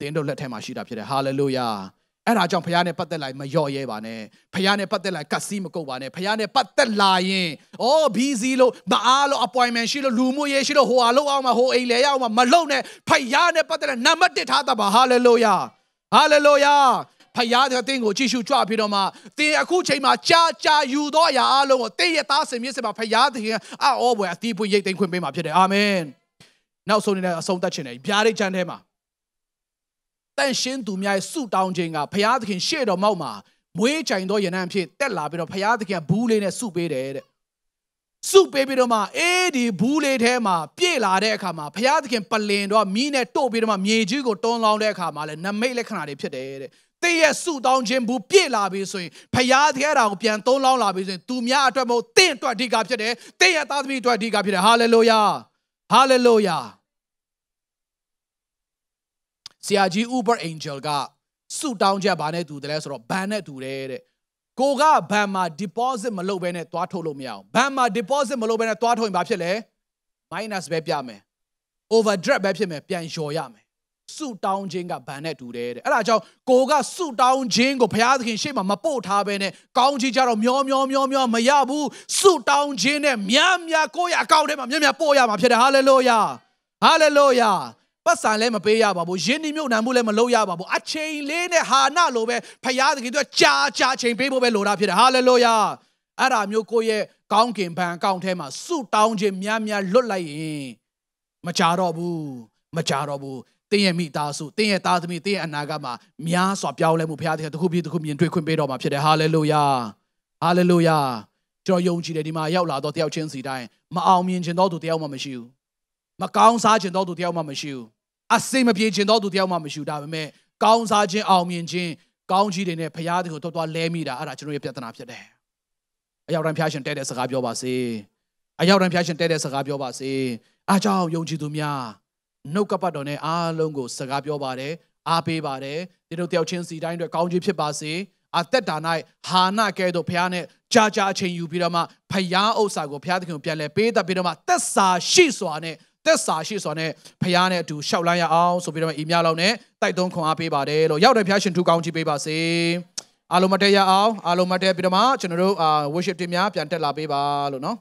သင်တို့လက်ထက်မှာရှိတာဖြစ်တယ်ဟာလေလုယာအဲ့ဒါကြောင့်ဖခင်နဲ့ပတ်သက်လိုက်မလျော့ရဲပါနဲ့ဖခင်နဲ့ပတ်သက်လိုက်ကတ်စီးမကုတ်ပါနဲ့ဖခင်နဲ့ပတ်သက်လာရင်ဩဘီစီလို့မအားလို့ appointment ရှိလို့လူမှုရေးရှိလို့ဟိုဟာလောက်အောင်မဟိုအိမ်လဲရအောင်မမလုံနဲ့ဖခင်နဲ့ပတ်သက်လိုက်နံပါတ်1ထားတာပါ hallelujah hallelujah ဖရားတဲ့တင်းကိုကြည့်ရှုကြွပြီးတော့မှတင်းအခုချိန်မှာကြာကြာယူတော့ရာအလုံးကိုတင်းရဲ့သားစင်မြစ်စင်မှာဖရားတဲ့အော်ဘွယ်အတီးပွင့်ရိတ်သိမ်းခွင့်ပေးမှာဖြစ်တယ်အာမင်နောက်ဆုံးနေတဲ့အဆုံးသတ်ခြင်းနဲ့ဗျာဒိတ်ချမ်းထဲမှာတန့်ရှင်းသူများရဲ့ဆုတောင်းခြင်းကဘုရားသခင်ရှေ့တော်မောက်မှာမွေးကြိုင်သောယနံအဖြစ်တက်လာပြီးတော့ဘုရားသခင်ကဘူးလေးနဲ့ဆုပေးတယ်တဲ့ဆုပေးပြီးတော့မှအေးဒီဘူးလေးထဲမှာပြည့်လာတဲ့အခါမှာဘုရားသခင်ပလင်တော့မီးနဲ့တို့ပြီးတော့မှမြေကြီးကိုတွန်းလောင်းတဲ့အခါမှာလည်းနမိတ်လက္ခဏာတွေဖြစ်တယ်တဲ့တင်းရဲ့ဆုတောင်းခြင်းဘူးပြည့်လာပြီဆိုရင်ဖရာသခင်တော်ကိုပြန်သုံးလောင်းလာပြီဆိုရင်သူများအတွက်မဟုတ်တင့်အတွက်အဓိကဖြစ်တယ်တင့်ရဲ့သားသမီးအတွက်အဓိကဖြစ်တယ်ဟာလေလုယာဟာလေလုယာဆရာကြီး Uber Angel ကဆုတောင်းချက်ဘာနဲ့တူတယ်လဲဆိုတော့ဘန်နဲ့တူတယ်တဲ့ကိုကဘန်မှာ deposit မလုပ်ဘဲနဲ့သွားထုတ်လို့မရအောင်ဘန်မှာ deposit မလုပ်ဘဲနဲ့သွားထုတ်ရင်ဘာဖြစ်လဲ minus ပဲပြမယ် overdraft ပဲဖြစ်မယ်ပြန်လျော်ရမယ်ဆုတောင်းခြင်းကဗန်နဲ့တူတယ်တဲ့အဲ့ဒါကြောင့်ကိုကဆုတောင်းခြင်းကိုဘုရားသခင်ရှေ့မှာမပို့ထားဘဲနဲ့ကောင်းချီးကြတော့မျောမျောမျောမျောမရဘူးဆုတောင်းခြင်းနဲ့များများကိုရအကောင့်ထဲမှာများများပို့ရမှာဖြစ်တယ်ဟာလေလုယာဟာလေလုယာပတ်စံလည်းမပေးရပါဘူးယင်းဒီမျိုးနံမှုလည်းမလုပ်ရပါဘူးအချိန်လေးနဲ့ဟာနလိုပဲဖရာသခင်တို့ကြာကြာချိန်ပေးဖို့ပဲလိုတာဖြစ်တယ်ဟာလေလုယာအဲ့ဒါမျိုးကိုယ့်ရဲ့ကောင်းကင်ဘဏ်အကောင့်ထဲမှာဆုတောင်းခြင်းများများလွတ်လိုက်ရင်မကြတော့ဘူးမကြတော့ဘူးတင်းရဲ့မိသားစုတင်းရဲ့သားသမီးတင်းရဲ့အနာဂတ်မှာများစွာပြောင်းလဲမှုဖရာသခင်တခုပြီးတခုမြင်တွေ့ခွင့်ပေးတော်မှာဖြစ်တယ်ဟာလေလုယာဟာလေလုယာကျွန်တော်ယုံကြည်တယ်ဒီမှာရောက်လာတော့တယောက်ချင်းစီတိုင်းမအောင်မြင်ခြင်းတော့သူတယောက်မှမရှိဘူးမကောင်းစားခြင်းတော့သူတယောက်မှမရှိဘူးအစိမပြေခြင်းတော့သူတယောက်မှမရှိဒါပေမဲ့ကောင်းစားခြင်းအောင်မြင်ခြင်းကောင်းကြီးတွေနဲ့ဖရားတွေကိုတော်တော်လဲမိတာအဲ့ဒါကျွန်တော်ရဲ့ပြဿနာဖြစ်တယ်အယောက်တိုင်းဖျားရှင်တဲတဲ့စကားပြောပါစေအယောက်တိုင်းဖျားရှင်တဲတဲ့စကားပြောပါစေအားကြောင့်ယုံကြည်သူများနှုတ်ကပတ်တော်နဲ့အားလုံးကိုစကားပြောပါတယ်အားပေးပါတယ်ဒီတို့တယောက်ချင်းစီတိုင်းအတွက်ကောင်းကြီးဖြစ်ပါစေအသက်တာ၌ဟာနာကဲသို့ဖျားနဲ့ကြာကြာအချိန်ယူပြီးတော့မှဖျားဥစ္စာကိုဖျားသခင်ကိုပြန်လဲပေးတတ်ပြီးတော့မှသက်စာရှိစွာနဲ့သက်စာရှိစွာနဲ့ဖခင်နဲ့အတူရှောက်လန်းရအောင်ဆိုပြီးတော့ဤများလောက်နဲ့တိုက်သွင်းခွန်အားပေးပါတယ်လို့ရောက်တဲ့ဖခင်ရှင်ထူကောင်းကြီးပေးပါစေအားလုံးမတည့်ရအောင်အားလုံးမတည့်ပြီးတော့မှကျွန်တော်တို့ worship တင်များပြန်တက်လာပေးပါလို့နော်